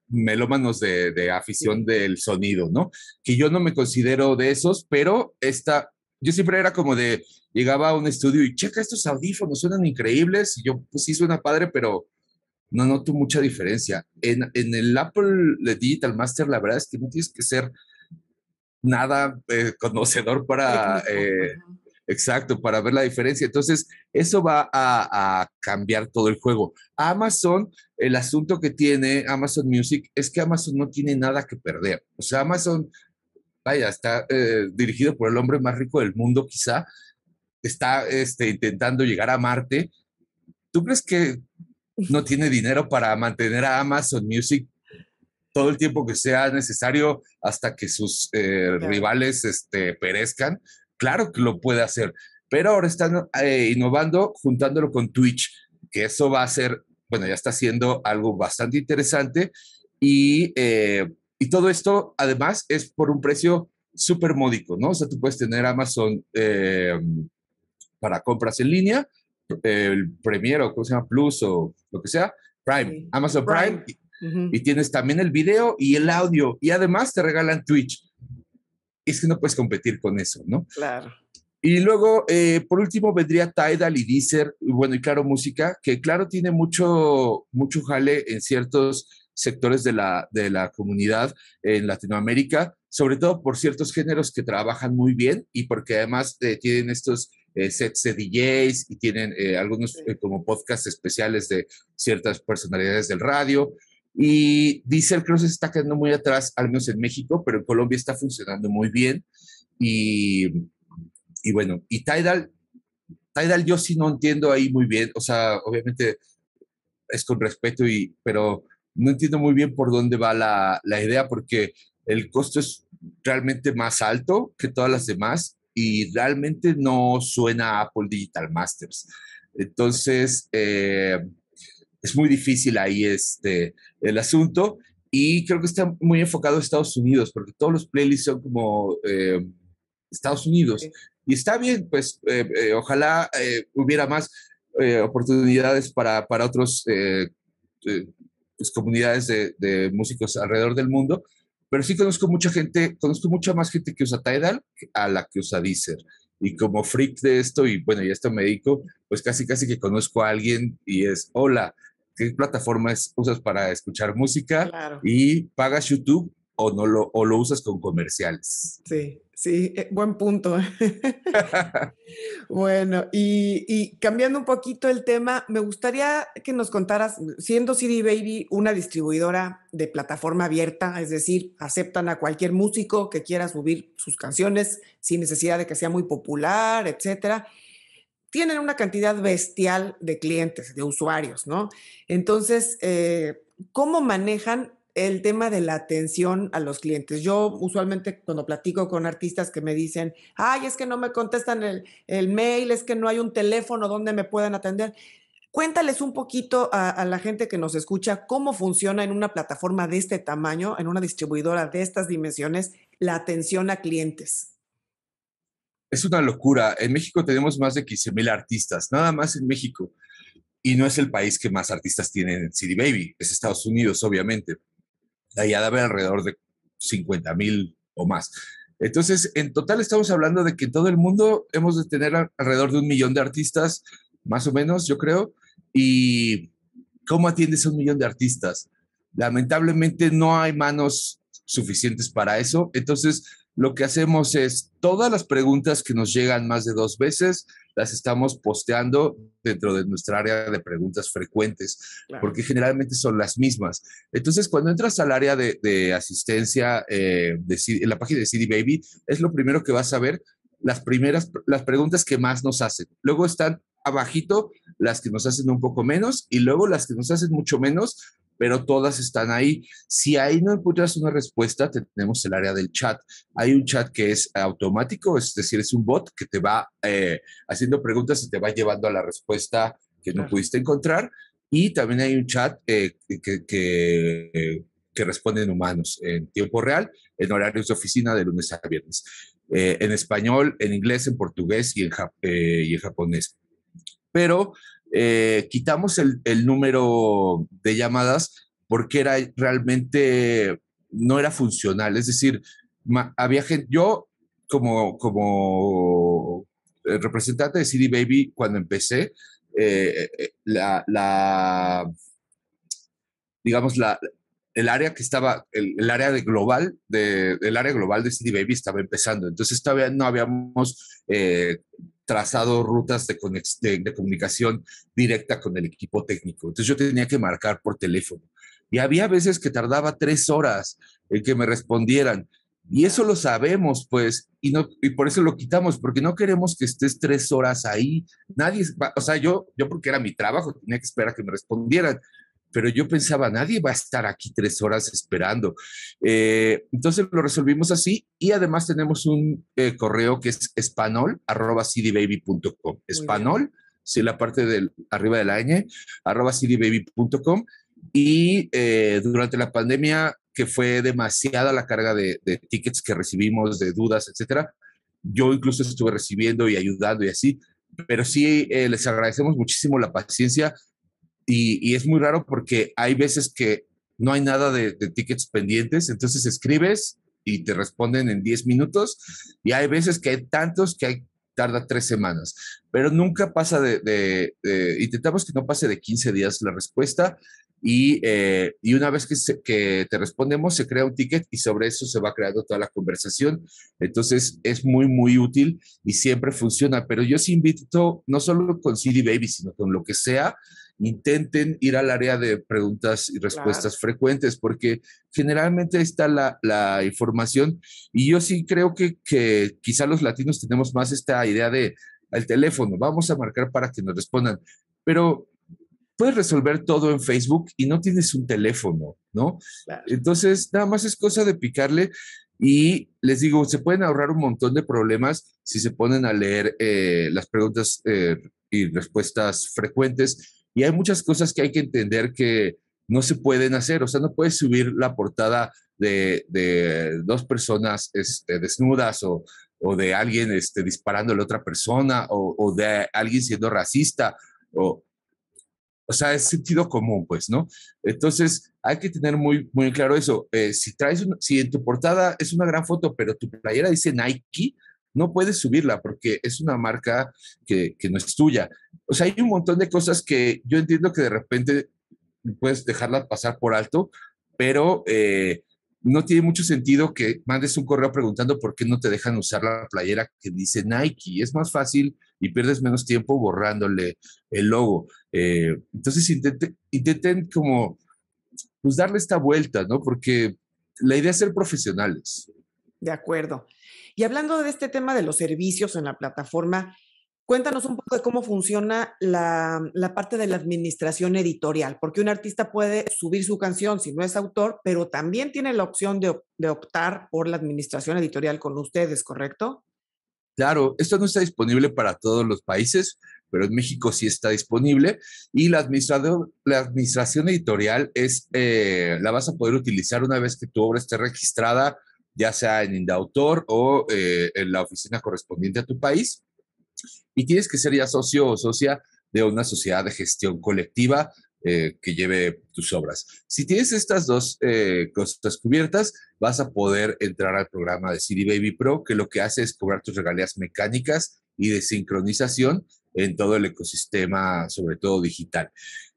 melómanos de, afición del sonido, ¿no? Que yo no me considero de esos, pero esta, yo siempre era como de, llegaba a un estudio y checa estos audífonos, suenan increíbles, y yo pues sí suena padre, pero no noto mucha diferencia. En, el Apple Digital Master, la verdad es que no tienes que ser nada eh, conocedor para Exacto, para ver la diferencia. Entonces, eso va a, cambiar todo el juego. Amazon, el asunto que tiene Amazon Music es que Amazon no tiene nada que perder. O sea, Amazon, vaya, está eh, dirigido por el hombre más rico del mundo, quizá, está este, intentando llegar a Marte. ¿Tú crees que no tiene dinero para mantener a Amazon Music todo el tiempo que sea necesario hasta que sus eh, rivales este, perezcan? Claro que lo puede hacer, pero ahora están eh, innovando juntándolo con Twitch, que eso va a ser, bueno, ya está siendo algo bastante interesante eh, y, todo esto además es por un precio súper módico, ¿no? O sea, tú puedes tener Amazon eh, para compras en línea, el Premier o ¿cómo se llama? Plus o lo que sea, Prime, Amazon Prime, y tienes también el video y el audio y además te regalan Twitch es que no puedes competir con eso, ¿no? Claro. Y luego, eh, por último, vendría Tidal y Deezer, bueno, y claro, música, que claro tiene mucho, mucho jale en ciertos sectores de la, de la comunidad en Latinoamérica, sobre todo por ciertos géneros que trabajan muy bien y porque además eh, tienen estos eh, sets de DJs y tienen algunos como podcasts especiales de ciertas personalidades del radio. Y Diesel Cross está quedando muy atrás, al menos en México, pero en Colombia está funcionando muy bien. Y, y bueno, y Tidal, Tidal yo sí no entiendo ahí muy bien, o sea, obviamente es con respeto, y, pero no entiendo muy bien por dónde va la, la idea, porque el costo es realmente más alto que todas las demás y realmente no suena a Apple Digital Masters. Entonces, eh, es muy difícil ahí este, el asunto y creo que está muy enfocado a Estados Unidos, porque todos los playlists son como eh, Estados Unidos. Y está bien, pues eh, eh, ojalá hubiera más oportunidades para, para otros pues, comunidades de, músicos alrededor del mundo, pero sí conozco mucha gente, conozco mucha más gente que usa Tidal a la que usa Deezer. Y como freak de esto, y bueno, y esto me dedico, pues casi casi que conozco a alguien y es, hola, qué plataformas usas para escuchar música y pagas YouTube o no lo, o lo usas con comerciales. Sí, sí, eh, buen punto. [laughs] bueno, y, y, cambiando un poquito el tema, me gustaría que nos contaras, siendo CD Baby una distribuidora de plataforma abierta, es decir, aceptan a cualquier músico que quiera subir sus canciones sin necesidad de que sea muy popular, etcétera tienen una cantidad bestial de clientes, de usuarios, ¿no? Entonces, eh, ¿cómo manejan el tema de la atención a los clientes? Yo usualmente cuando platico con artistas que me dicen, ay, es que no me contestan el, mail, es que no hay un teléfono donde me puedan atender. Cuéntales un poquito a, la gente que nos escucha cómo funciona en una plataforma de este tamaño, en una distribuidora de estas dimensiones, la atención a clientes es una locura. En México tenemos más de 15 artistas, nada más en México. Y no es el país que más artistas tiene en CD Baby, es Estados Unidos, obviamente. de haber alrededor de 50 mil o más. Entonces, en total estamos hablando de que en todo el mundo hemos de tener alrededor de un millón de artistas, más o menos, yo creo. ¿Y cómo atiendes a un millón de artistas? Lamentablemente no hay manos suficientes para eso. Entonces, lo que hacemos es todas las preguntas que nos llegan más de dos veces, las estamos posteando dentro de nuestra área de preguntas frecuentes, porque generalmente son las mismas. Entonces, cuando entras al área de, asistencia eh, en la página de CD Baby, es lo primero que vas a ver, las primeras, las preguntas que más nos hacen. Luego están abajito las que nos hacen un poco menos y luego las que nos hacen mucho menos pero todas están ahí. Si ahí no encuentras una respuesta, tenemos el área del chat. Hay un chat que es automático, es decir, es un bot que te va eh, haciendo preguntas y te va llevando a la respuesta que no pudiste encontrar. Y también hay un chat eh, que, que, que, responden humanos en tiempo real, en horarios de oficina de lunes a viernes, eh, en español, en inglés, en portugués y en, y en japonés. Pero eh, quitamos el, número de llamadas porque era realmente, no era funcional. Es decir, había gente, yo como, como eh, representante de CD Baby, cuando empecé, eh, la, digamos, la, el área que estaba, el, área de global, de, área global de CD Baby estaba empezando. Entonces todavía no habíamos trazado rutas de, comunicación directa con el equipo técnico. Entonces yo tenía que marcar por teléfono. Y había veces que tardaba tres horas en que me respondieran. Y eso lo sabemos, pues, y, no, y por eso lo quitamos, porque no queremos que estés tres horas ahí. Nadie, o sea, yo, yo porque era mi trabajo, tenía que esperar a que me respondieran pero yo pensaba, nadie va a estar aquí tres horas esperando. Eh, entonces lo resolvimos así y además tenemos un eh, correo que es espanol, arroba cdbaby.com. Espanol, sí, la parte del arriba de la ñ, arroba cdbaby.com. Y eh, durante la pandemia, que fue demasiada la carga de, tickets que recibimos, de dudas, etcétera, yo incluso estuve recibiendo y ayudando y así, pero sí les agradecemos muchísimo la paciencia y, es muy raro porque hay veces que no hay nada de, tickets pendientes, entonces escribes y te responden en 10 minutos y hay veces que hay tantos que hay, tarda tres semanas, pero nunca pasa de, intentamos que no pase de 15 días la respuesta y, eh, y una vez que, que, te respondemos se crea un ticket y sobre eso se va creando toda la conversación, entonces es muy, muy útil y siempre funciona, pero yo sí invito no solo con CD Baby, sino con lo que sea, intenten ir al área de preguntas y respuestas frecuentes, porque generalmente ahí está la, información y yo sí creo que, quizá los latinos tenemos más esta idea de al teléfono, vamos a marcar para que nos respondan, pero puedes resolver todo en Facebook y no tienes un teléfono, ¿no? Entonces, nada más es cosa de picarle y les digo, se pueden ahorrar un montón de problemas si se ponen a leer eh, las preguntas eh, y respuestas frecuentes y hay muchas cosas que hay que entender que no se pueden hacer. O sea, no puedes subir la portada de, de dos personas este, desnudas o, o, de alguien este, disparando a la otra persona o, o de alguien siendo racista. O, o sea, es sentido común, pues, ¿no? Entonces, hay que tener muy, muy claro eso. Eh, si traes, si en tu portada es una gran foto, pero tu playera dice Nike, no puedes subirla porque es una marca que, que no es tuya. O sea, hay un montón de cosas que yo entiendo que de repente puedes dejarla pasar por alto, pero eh, no tiene mucho sentido que mandes un correo preguntando por qué no te dejan usar la playera que dice Nike. Es más fácil y pierdes menos tiempo borrándole el logo. Eh, entonces intenten, intenten como pues, darle esta vuelta, ¿no? Porque la idea es ser profesionales. De acuerdo. Y hablando de este tema de los servicios en la plataforma, Cuéntanos un poco de cómo funciona la, parte de la administración editorial, porque un artista puede subir su canción si no es autor, pero también tiene la opción de, optar por la administración editorial con ustedes, ¿correcto? Claro, esto no está disponible para todos los países, pero en México sí está disponible y la, administración editorial es, eh, la vas a poder utilizar una vez que tu obra esté registrada, ya sea en Indautor o eh, en la oficina correspondiente a tu país y tienes que ser ya socio o socia de una sociedad de gestión colectiva eh, que lleve tus obras. Si tienes estas dos eh, cosas cubiertas, vas a poder entrar al programa de CD Baby Pro, que lo que hace es cobrar tus regalías mecánicas y de sincronización en todo el ecosistema, sobre todo digital.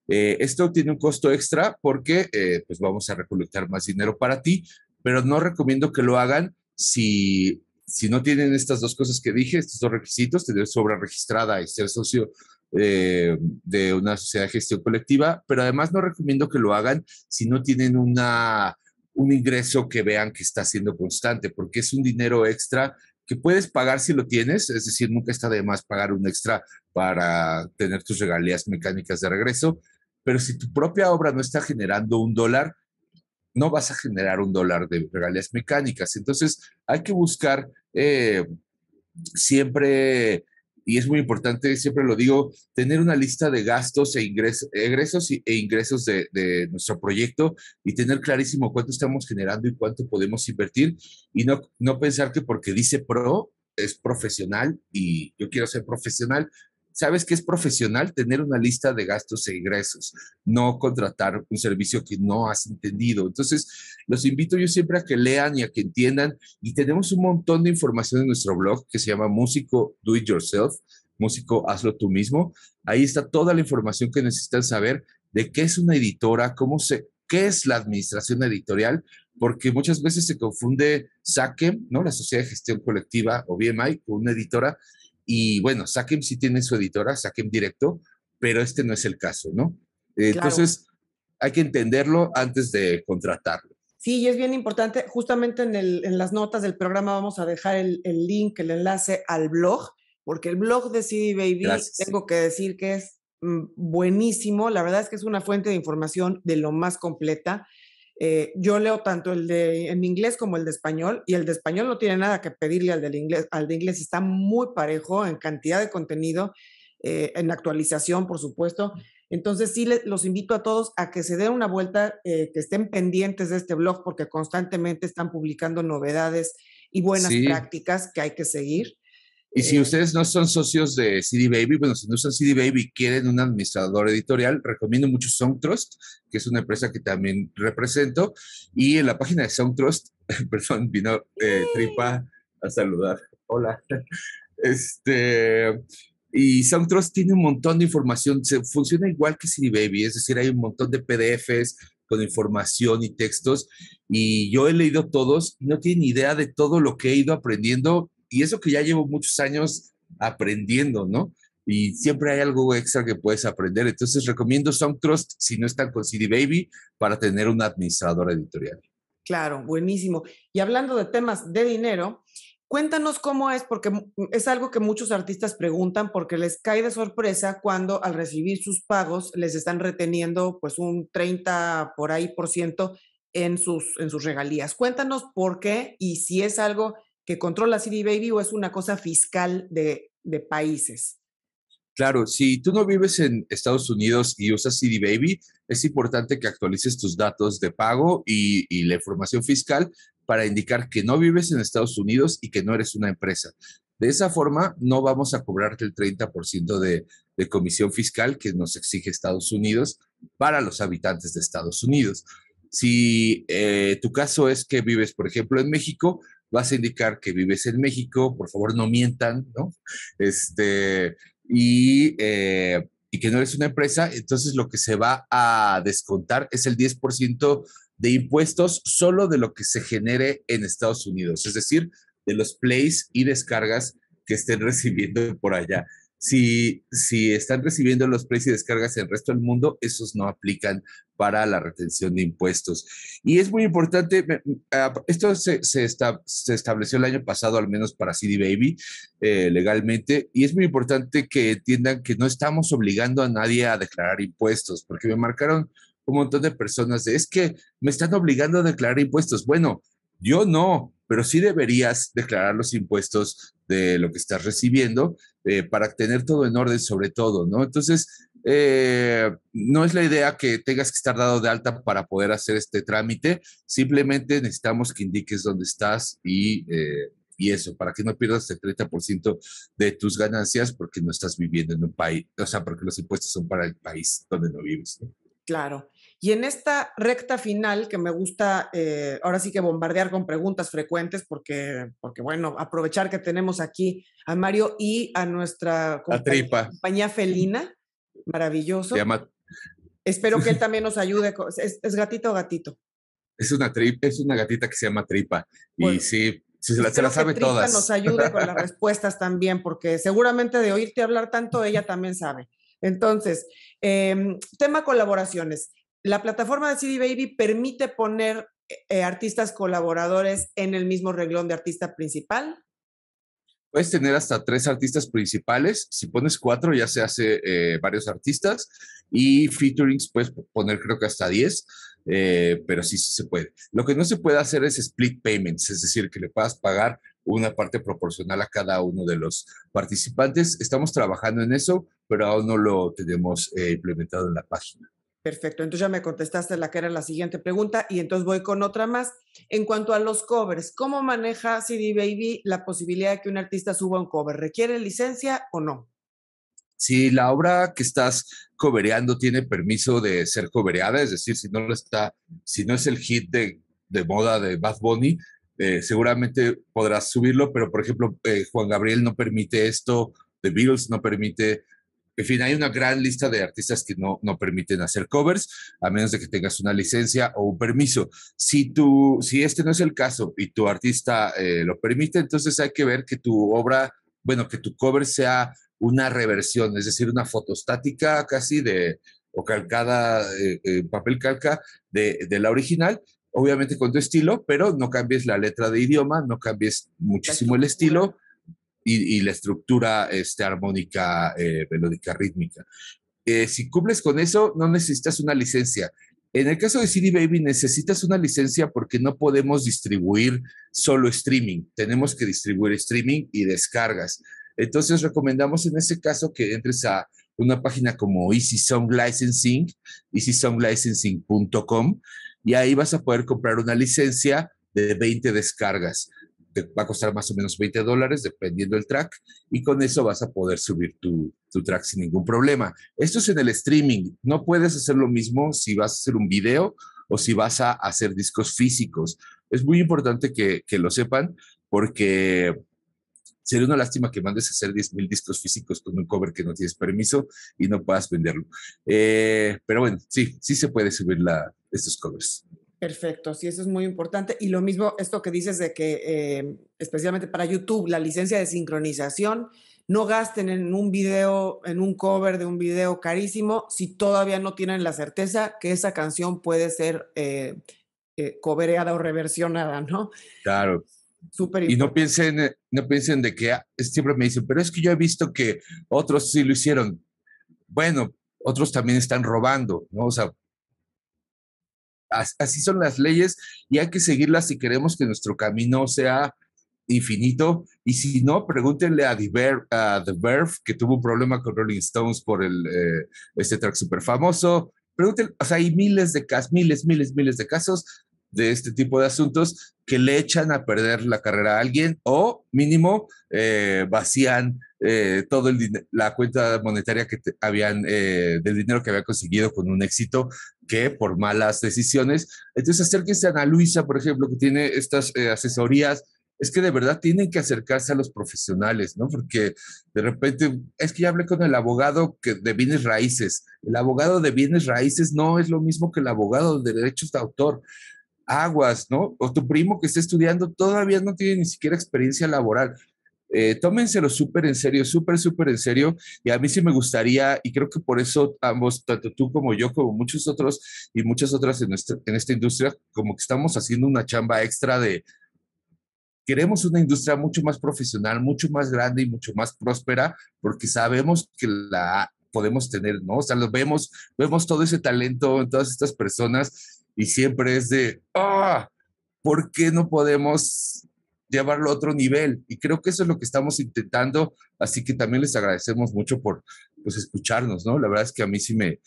Eh, esto tiene un costo extra porque eh, pues vamos a recolectar más dinero para ti, pero no recomiendo que lo hagan si si no tienen estas dos cosas que dije, estos dos requisitos, tener obra registrada y ser socio eh, de una sociedad de gestión colectiva, pero además no recomiendo que lo hagan si no tienen una, un ingreso que vean que está siendo constante, porque es un dinero extra que puedes pagar si lo tienes, es decir, nunca está de más pagar un extra para tener tus regalías mecánicas de regreso, pero si tu propia obra no está generando un dólar, no vas a generar un dólar de regalías mecánicas. Entonces, hay que buscar eh, siempre, y es muy importante, siempre lo digo, tener una lista de gastos e ingresos, egresos e ingresos de, nuestro proyecto y tener clarísimo cuánto estamos generando y cuánto podemos invertir y no, no pensar que porque dice pro es profesional y yo quiero ser profesional, sabes que es profesional tener una lista de gastos e ingresos, no contratar un servicio que no has entendido. Entonces, los invito yo siempre a que lean y a que entiendan. Y tenemos un montón de información en nuestro blog que se llama Músico Do It Yourself, Músico Hazlo Tú Mismo. Ahí está toda la información que necesitan saber de qué es una editora, cómo se, qué es la administración editorial, porque muchas veces se confunde SACEM, ¿no? la Sociedad de Gestión Colectiva o BMI, con una editora y bueno, saquen si tiene su editora, saquen Directo, pero este no es el caso, ¿no? Entonces, hay que entenderlo antes de contratarlo. Sí, y es bien importante, justamente en, las notas del programa vamos a dejar el, link, el enlace al blog, porque el blog de CD Baby, tengo que decir que es mm, buenísimo, la verdad es que es una fuente de información de lo más completa eh, yo leo tanto el de en inglés como el de español y el de español no tiene nada que pedirle al, inglés, al de inglés, está muy parejo en cantidad de contenido, eh, en actualización, por supuesto. Entonces sí los invito a todos a que se den una vuelta, eh, que estén pendientes de este blog porque constantemente están publicando novedades y buenas prácticas que hay que seguir. Y si eh, ustedes no son socios de CD Baby, bueno, si no son CD Baby y quieren un administrador editorial, recomiendo mucho SoundTrust, que es una empresa que también represento. Y en la página de SoundTrust, [laughs] perdón, vino eh, Tripa a saludar. Hola. [laughs] Este, y SoundTrust tiene un montón de información. Se, funciona igual que CD Baby, es decir, hay un montón de PDFs, con información y textos. Y yo he leído todos no tienen idea de todo lo que he ido aprendiendo y eso que ya llevo muchos años aprendiendo, ¿no? Y siempre hay algo extra que puedes aprender. Entonces recomiendo SoundTrust si no están con CD Baby para tener una administradora editorial. Claro, buenísimo. Y hablando de temas de dinero, Cuéntanos cómo es, porque es algo que muchos artistas preguntan porque les cae de sorpresa cuando al recibir sus pagos les están reteniendo pues un 30 por ahí por ciento en sus, en sus regalías. Cuéntanos por qué y si es algo que controla CD Baby o es una cosa fiscal de, países? Claro, si tú no vives en Estados Unidos y usas CD Baby, es importante que actualices tus datos de pago y, la información fiscal para indicar que no vives en Estados Unidos y que no eres una empresa. De esa forma, no vamos a cobrarte el 30% de, de comisión fiscal que nos exige Estados Unidos para los habitantes de Estados Unidos. Si eh, tu caso es que vives, por ejemplo, en México, vas a indicar que vives en México, por favor no mientan, ¿no? Este, y, eh, y que no eres una empresa, entonces lo que se va a descontar es el 10% de impuestos solo de lo que se genere en Estados Unidos, es decir, de los plays y descargas que estén [laughs] recibiendo por allá. Si, si están recibiendo los precios y descargas en el resto del mundo, esos no aplican para la retención de impuestos. Y es muy importante, ah, esto se, se, se estableció el año pasado, al menos para CD Baby, eh, legalmente, y es muy importante que entiendan que no estamos obligando a nadie a declarar impuestos, porque me marcaron un montón de personas de, es que me están obligando a declarar impuestos. Bueno, yo no, pero sí deberías declarar los impuestos de lo que estás recibiendo eh, para tener todo en orden sobre todo, ¿no? Entonces, eh, no es la idea que tengas que estar dado de alta para poder hacer este trámite, simplemente necesitamos que indiques dónde estás y... Eh, y eso, para que no pierdas el 30% de tus ganancias porque no estás viviendo en un país, o sea, porque los impuestos son para el país donde no vives. ¿no? Claro. Y en esta recta final, que me gusta eh, ahora sí que bombardear con preguntas frecuentes, porque, porque, bueno, aprovechar que tenemos aquí a Mario y a nuestra compañía, felina, maravilloso. Espero que él [laughs] también nos ayude. ¿Es, gatito o gatito? Es una, tripa, es una gatita que se llama tripa. y pues, sí, se, la, sabe que nos ayude con las [laughs] respuestas también, porque seguramente de oírte hablar tanto, ella también sabe. Entonces, em, tema colaboraciones. La plataforma de CD Baby permite poner eh, eh, artistas colaboradores en el mismo renglón de artista principal. Puedes tener hasta tres artistas principales. Si pones cuatro, ya se hace eh, varios artistas. Y featurings puedes poner creo que hasta diez. pero sí, sí se puede. Lo que no se puede hacer es split payments, es decir, que le puedas pagar una parte proporcional a cada uno de los participantes. Estamos trabajando en eso, pero aún no lo tenemos eh, implementado en la página. Perfecto, entonces ya me contestaste la que era la siguiente pregunta y entonces voy con otra más. En cuanto a los covers, ¿cómo maneja CD Baby la posibilidad de que un artista suba un cover? ¿Requiere licencia o no? Si la obra que estás covereando tiene permiso de ser covereada, es decir, si no lo está, si no es el hit de, de moda de Bad Bunny, eh, seguramente podrás subirlo, pero por ejemplo, eh, Juan Gabriel no permite esto, The Beatles no permite. En fin, hay una gran lista de artistas que no, no permiten hacer covers, a menos de que tengas una licencia o un permiso. Si, tú, si este no es el caso y tu artista eh, lo permite, entonces hay que ver que tu obra, bueno, que tu cover sea una reversión, es decir, una fotostática casi de, o calcada papel calca de, de, la original obviamente con tu estilo, pero no cambies la letra de idioma, no cambies muchísimo el estilo y, la estructura este, armónica, eh, melódica, rítmica. Eh, si cumples con eso, no necesitas una licencia. En el caso de CD Baby necesitas una licencia porque no podemos distribuir solo streaming, tenemos que distribuir streaming y descargas. Entonces recomendamos en ese caso que entres a una página como Easy Song Licensing, easysonglicensing.com y ahí vas a poder comprar una licencia de 20 descargas. Te va a costar más o menos 20 dólares, dependiendo del track, y con eso vas a poder subir tu, track sin ningún problema. Esto es en el streaming. No puedes hacer lo mismo si vas a hacer un video o si vas a hacer discos físicos. Es muy importante que, que lo sepan porque Sería una lástima que mandes a hacer 10.000 discos físicos con un cover que no tienes permiso y no puedas venderlo. Eh, pero bueno, sí, sí se puede subir la, estos covers. Perfecto, sí, eso es muy importante. Y lo mismo, esto que dices de que, em, especialmente para YouTube, la licencia de sincronización, no gasten en un video, en un cover de un video carísimo, si todavía no tienen la certeza que esa canción puede ser eh, eh cobereada o reversionada, ¿no? Claro y no piensen, eh, no piensen de que ah, siempre me dicen, pero es que yo he visto que otros sí lo hicieron. Bueno, otros también están robando, ¿no? O sea, así son las leyes y hay que seguirlas si queremos que nuestro camino sea infinito. Y si no, pregúntenle a The, Verve, que tuvo un problema con Rolling Stones por el, eh, este track súper famoso. Pregúntenle, o sea, hay miles de casos, miles, miles, miles de casos de este tipo de asuntos que le echan a perder la carrera a alguien o mínimo eh, vacían eh, todo el la cuenta monetaria que habían eh, del dinero que había conseguido con un éxito que por malas decisiones. Entonces acérquense a Ana Luisa, por ejemplo, que tiene estas asesorías es que de verdad tienen que acercarse a los profesionales, ¿no? Porque de repente, es que ya hablé con el abogado que de bienes raíces. El abogado de bienes raíces no es lo mismo que el abogado de derechos de autor aguas, ¿no? O tu primo que está estudiando todavía no tiene ni siquiera experiencia laboral. Eh, tómenselo súper en serio, súper, súper en serio. Y a mí sí me gustaría, y creo que por eso ambos, tanto tú como yo, como muchos otros y muchas otras en, esta industria, como que estamos haciendo una chamba extra de, queremos una industria mucho más profesional, mucho más grande y mucho más próspera, porque sabemos que la podemos tener, ¿no? O sea, los vemos, vemos todo ese talento en todas estas personas y siempre es de, ah, ¿por qué no podemos llevarlo a otro nivel? Y creo que eso es lo que estamos intentando, así que también les agradecemos mucho por pues, escucharnos, ¿no? La verdad es que a mí sí me,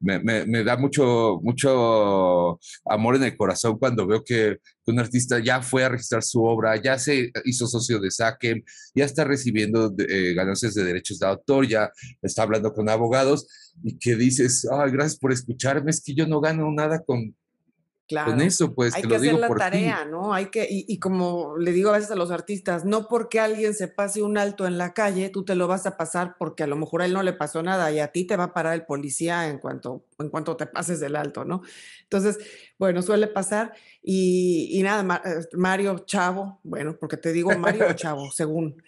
me, me, da mucho, mucho amor en el corazón cuando veo que un artista ya fue a registrar su obra, ya se hizo socio de saque, ya está recibiendo eh, ganancias de derechos de autor, ya está hablando con abogados y que dices, ay, gracias por escucharme, es que yo no gano nada con Claro. eso, pues, Hay que hacer la tarea, ¿no? Hay que, y, y, como le digo a veces a los artistas, no porque alguien se pase un alto en la calle, tú te lo vas a pasar porque a lo mejor a él no le pasó nada y a ti te va a parar el policía en cuanto, en cuanto te pases del alto, ¿no? Entonces, bueno, suele pasar. Y, nada, eh, Mario Chavo, bueno, porque te digo Mario Chavo, [laughs] según.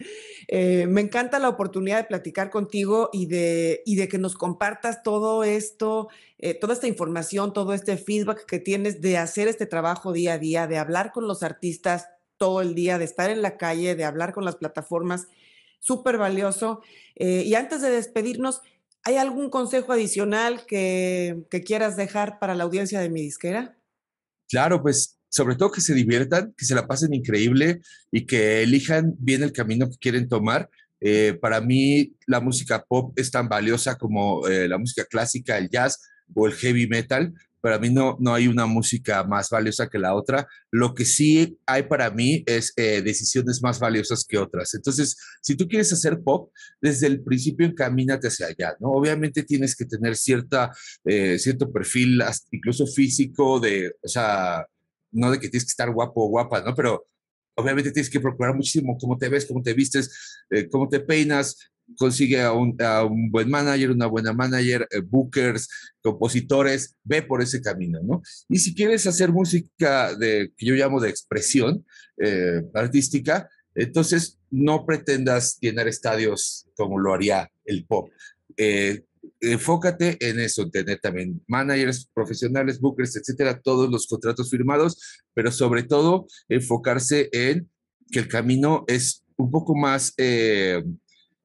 Eh, me encanta la oportunidad de platicar contigo y de, y de que nos compartas todo esto, eh, toda esta información, todo este feedback que tienes de hacer este trabajo día a día, de hablar con los artistas todo el día, de estar en la calle, de hablar con las plataformas. Súper valioso. y antes de despedirnos, ¿hay algún consejo adicional que, que quieras dejar para la audiencia de mi disquera? Claro, pues sobre todo que se diviertan, que se la pasen increíble y que elijan bien el camino que quieren tomar. Eh, para mí la música pop es tan valiosa como eh, la música clásica, el jazz o el heavy metal, para mí no, no hay una música más valiosa que la otra. Lo que sí hay para mí es eh, decisiones más valiosas que otras. Entonces, si tú quieres hacer pop, desde el principio encamínate hacia allá, ¿no? Obviamente tienes que tener cierta, eh, cierto perfil, incluso físico, de, o sea, no de que tienes que estar guapo o guapa, ¿no? Pero obviamente tienes que procurar muchísimo cómo te ves, cómo te vistes, eh, cómo te peinas, consigue a un, buen manager, una buena manager, eh, bookers, compositores, ve por ese camino, ¿no? Y si quieres hacer música que yo llamo de expresión eh, artística, entonces no pretendas llenar estadios como lo haría el pop enfócate en eso, tener también managers profesionales, bookers, etcétera, todos los contratos firmados, pero sobre todo enfocarse en que el camino es un poco más, eh,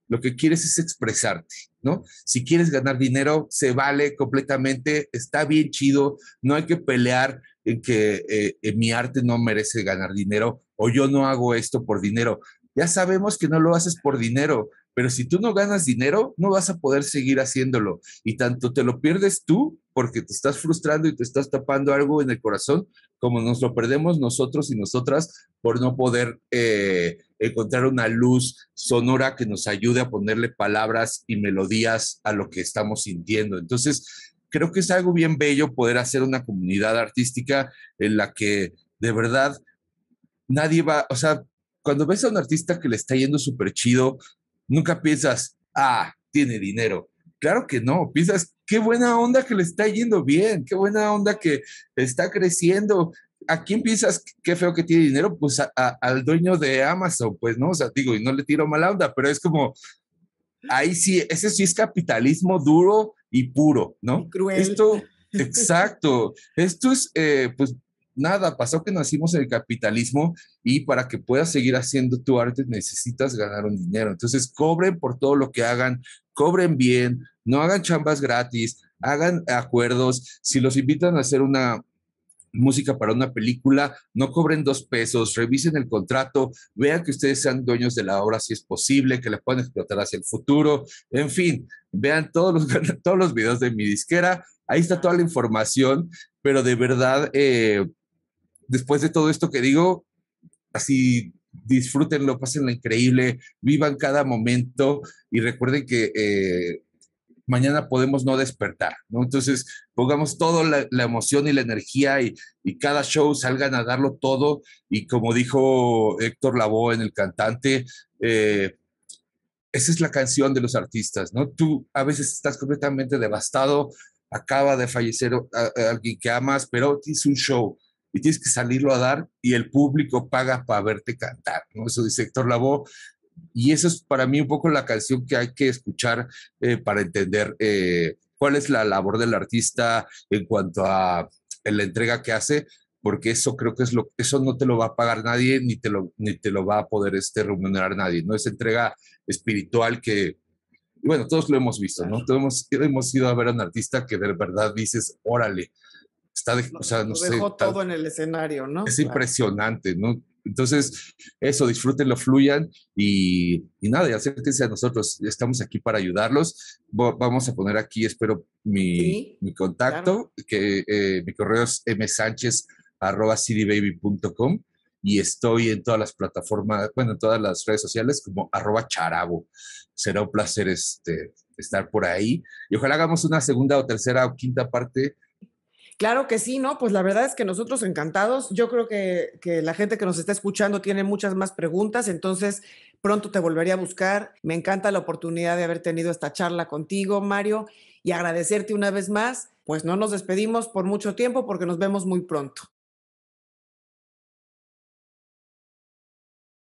lo que quieres es expresarte, ¿no? Si quieres ganar dinero, se vale completamente, está bien chido, no hay que pelear en que eh, en mi arte no merece ganar dinero o yo no hago esto por dinero. Ya sabemos que no lo haces por dinero, pero si tú no ganas dinero, no vas a poder seguir haciéndolo. Y tanto te lo pierdes tú, porque te estás frustrando y te estás tapando algo en el corazón, como nos lo perdemos nosotros y nosotras por no poder eh, encontrar una luz sonora que nos ayude a ponerle palabras y melodías a lo que estamos sintiendo. Entonces, creo que es algo bien bello poder hacer una comunidad artística en la que de verdad nadie va, o sea, cuando ves a un artista que le está yendo súper chido, Nunca piensas, ah, tiene dinero. Claro que no, piensas, qué buena onda que le está yendo bien, qué buena onda que está creciendo. ¿A quién piensas qué feo que tiene dinero? Pues al dueño de Amazon, pues no, o sea, digo, y no le tiro mala onda, pero es como, ahí sí, ese sí es capitalismo duro y puro, ¿no? cruel. Esto, [laughs] exacto, esto es, eh, pues nada, pasó que nacimos en el capitalismo y para que puedas seguir haciendo tu arte necesitas ganar un dinero. Entonces, cobren por todo lo que hagan, cobren bien, no hagan chambas gratis, hagan acuerdos. Si los invitan a hacer una, música para una película, no cobren dos pesos, revisen el contrato, vean que ustedes sean dueños de la obra si es posible, que la puedan explotar hacia el futuro, en fin, vean todos los, [laughs] todos los videos de mi disquera, ahí está toda la información, pero de verdad, eh, después de todo esto que digo, así disfrútenlo, lo increíble, vivan cada momento y recuerden que eh, mañana podemos no despertar, ¿no? Entonces, pongamos toda la, emoción y la energía y, cada show salgan a darlo todo y como dijo Héctor Lavoe en El Cantante, eh, esa es la canción de los artistas, ¿no? Tú a veces estás completamente devastado, acaba de fallecer alguien que amas, pero es un show, y tienes que salirlo a dar y el público paga para verte cantar, ¿no? Eso dice Héctor Lavoe. Y eso es para mí un poco la canción que hay que escuchar eh, para entender eh, cuál es la labor del artista en cuanto a la entrega que hace, porque eso creo que es lo eso no te lo va a pagar nadie ni te lo ni te lo va a poder este remunerar nadie, no es entrega espiritual que bueno, todos lo hemos visto, ¿no? Todos hemos, hemos ido a ver a un artista que de verdad dices, órale, está, o no sé, dejó todo en el escenario, ¿no? Es impresionante, ¿no? Entonces, eso, disfrútenlo, fluyan y, y, nada, y acérquense a nosotros. Estamos aquí para ayudarlos. Vamos a poner aquí, espero, mi, mi contacto, que eh, mi correo es msánchez.citybaby.com y estoy en todas las plataformas, bueno, en todas las redes sociales como arroba charabo. Será un placer este, estar por ahí y ojalá hagamos una segunda o tercera o quinta parte Claro que sí, ¿no? Pues la verdad es que nosotros encantados. Yo creo que, la gente que nos está escuchando tiene muchas más preguntas, entonces pronto te volveré a buscar. Me encanta la oportunidad de haber tenido esta charla contigo, Mario, y agradecerte una vez más. Pues no nos despedimos por mucho tiempo porque nos vemos muy pronto.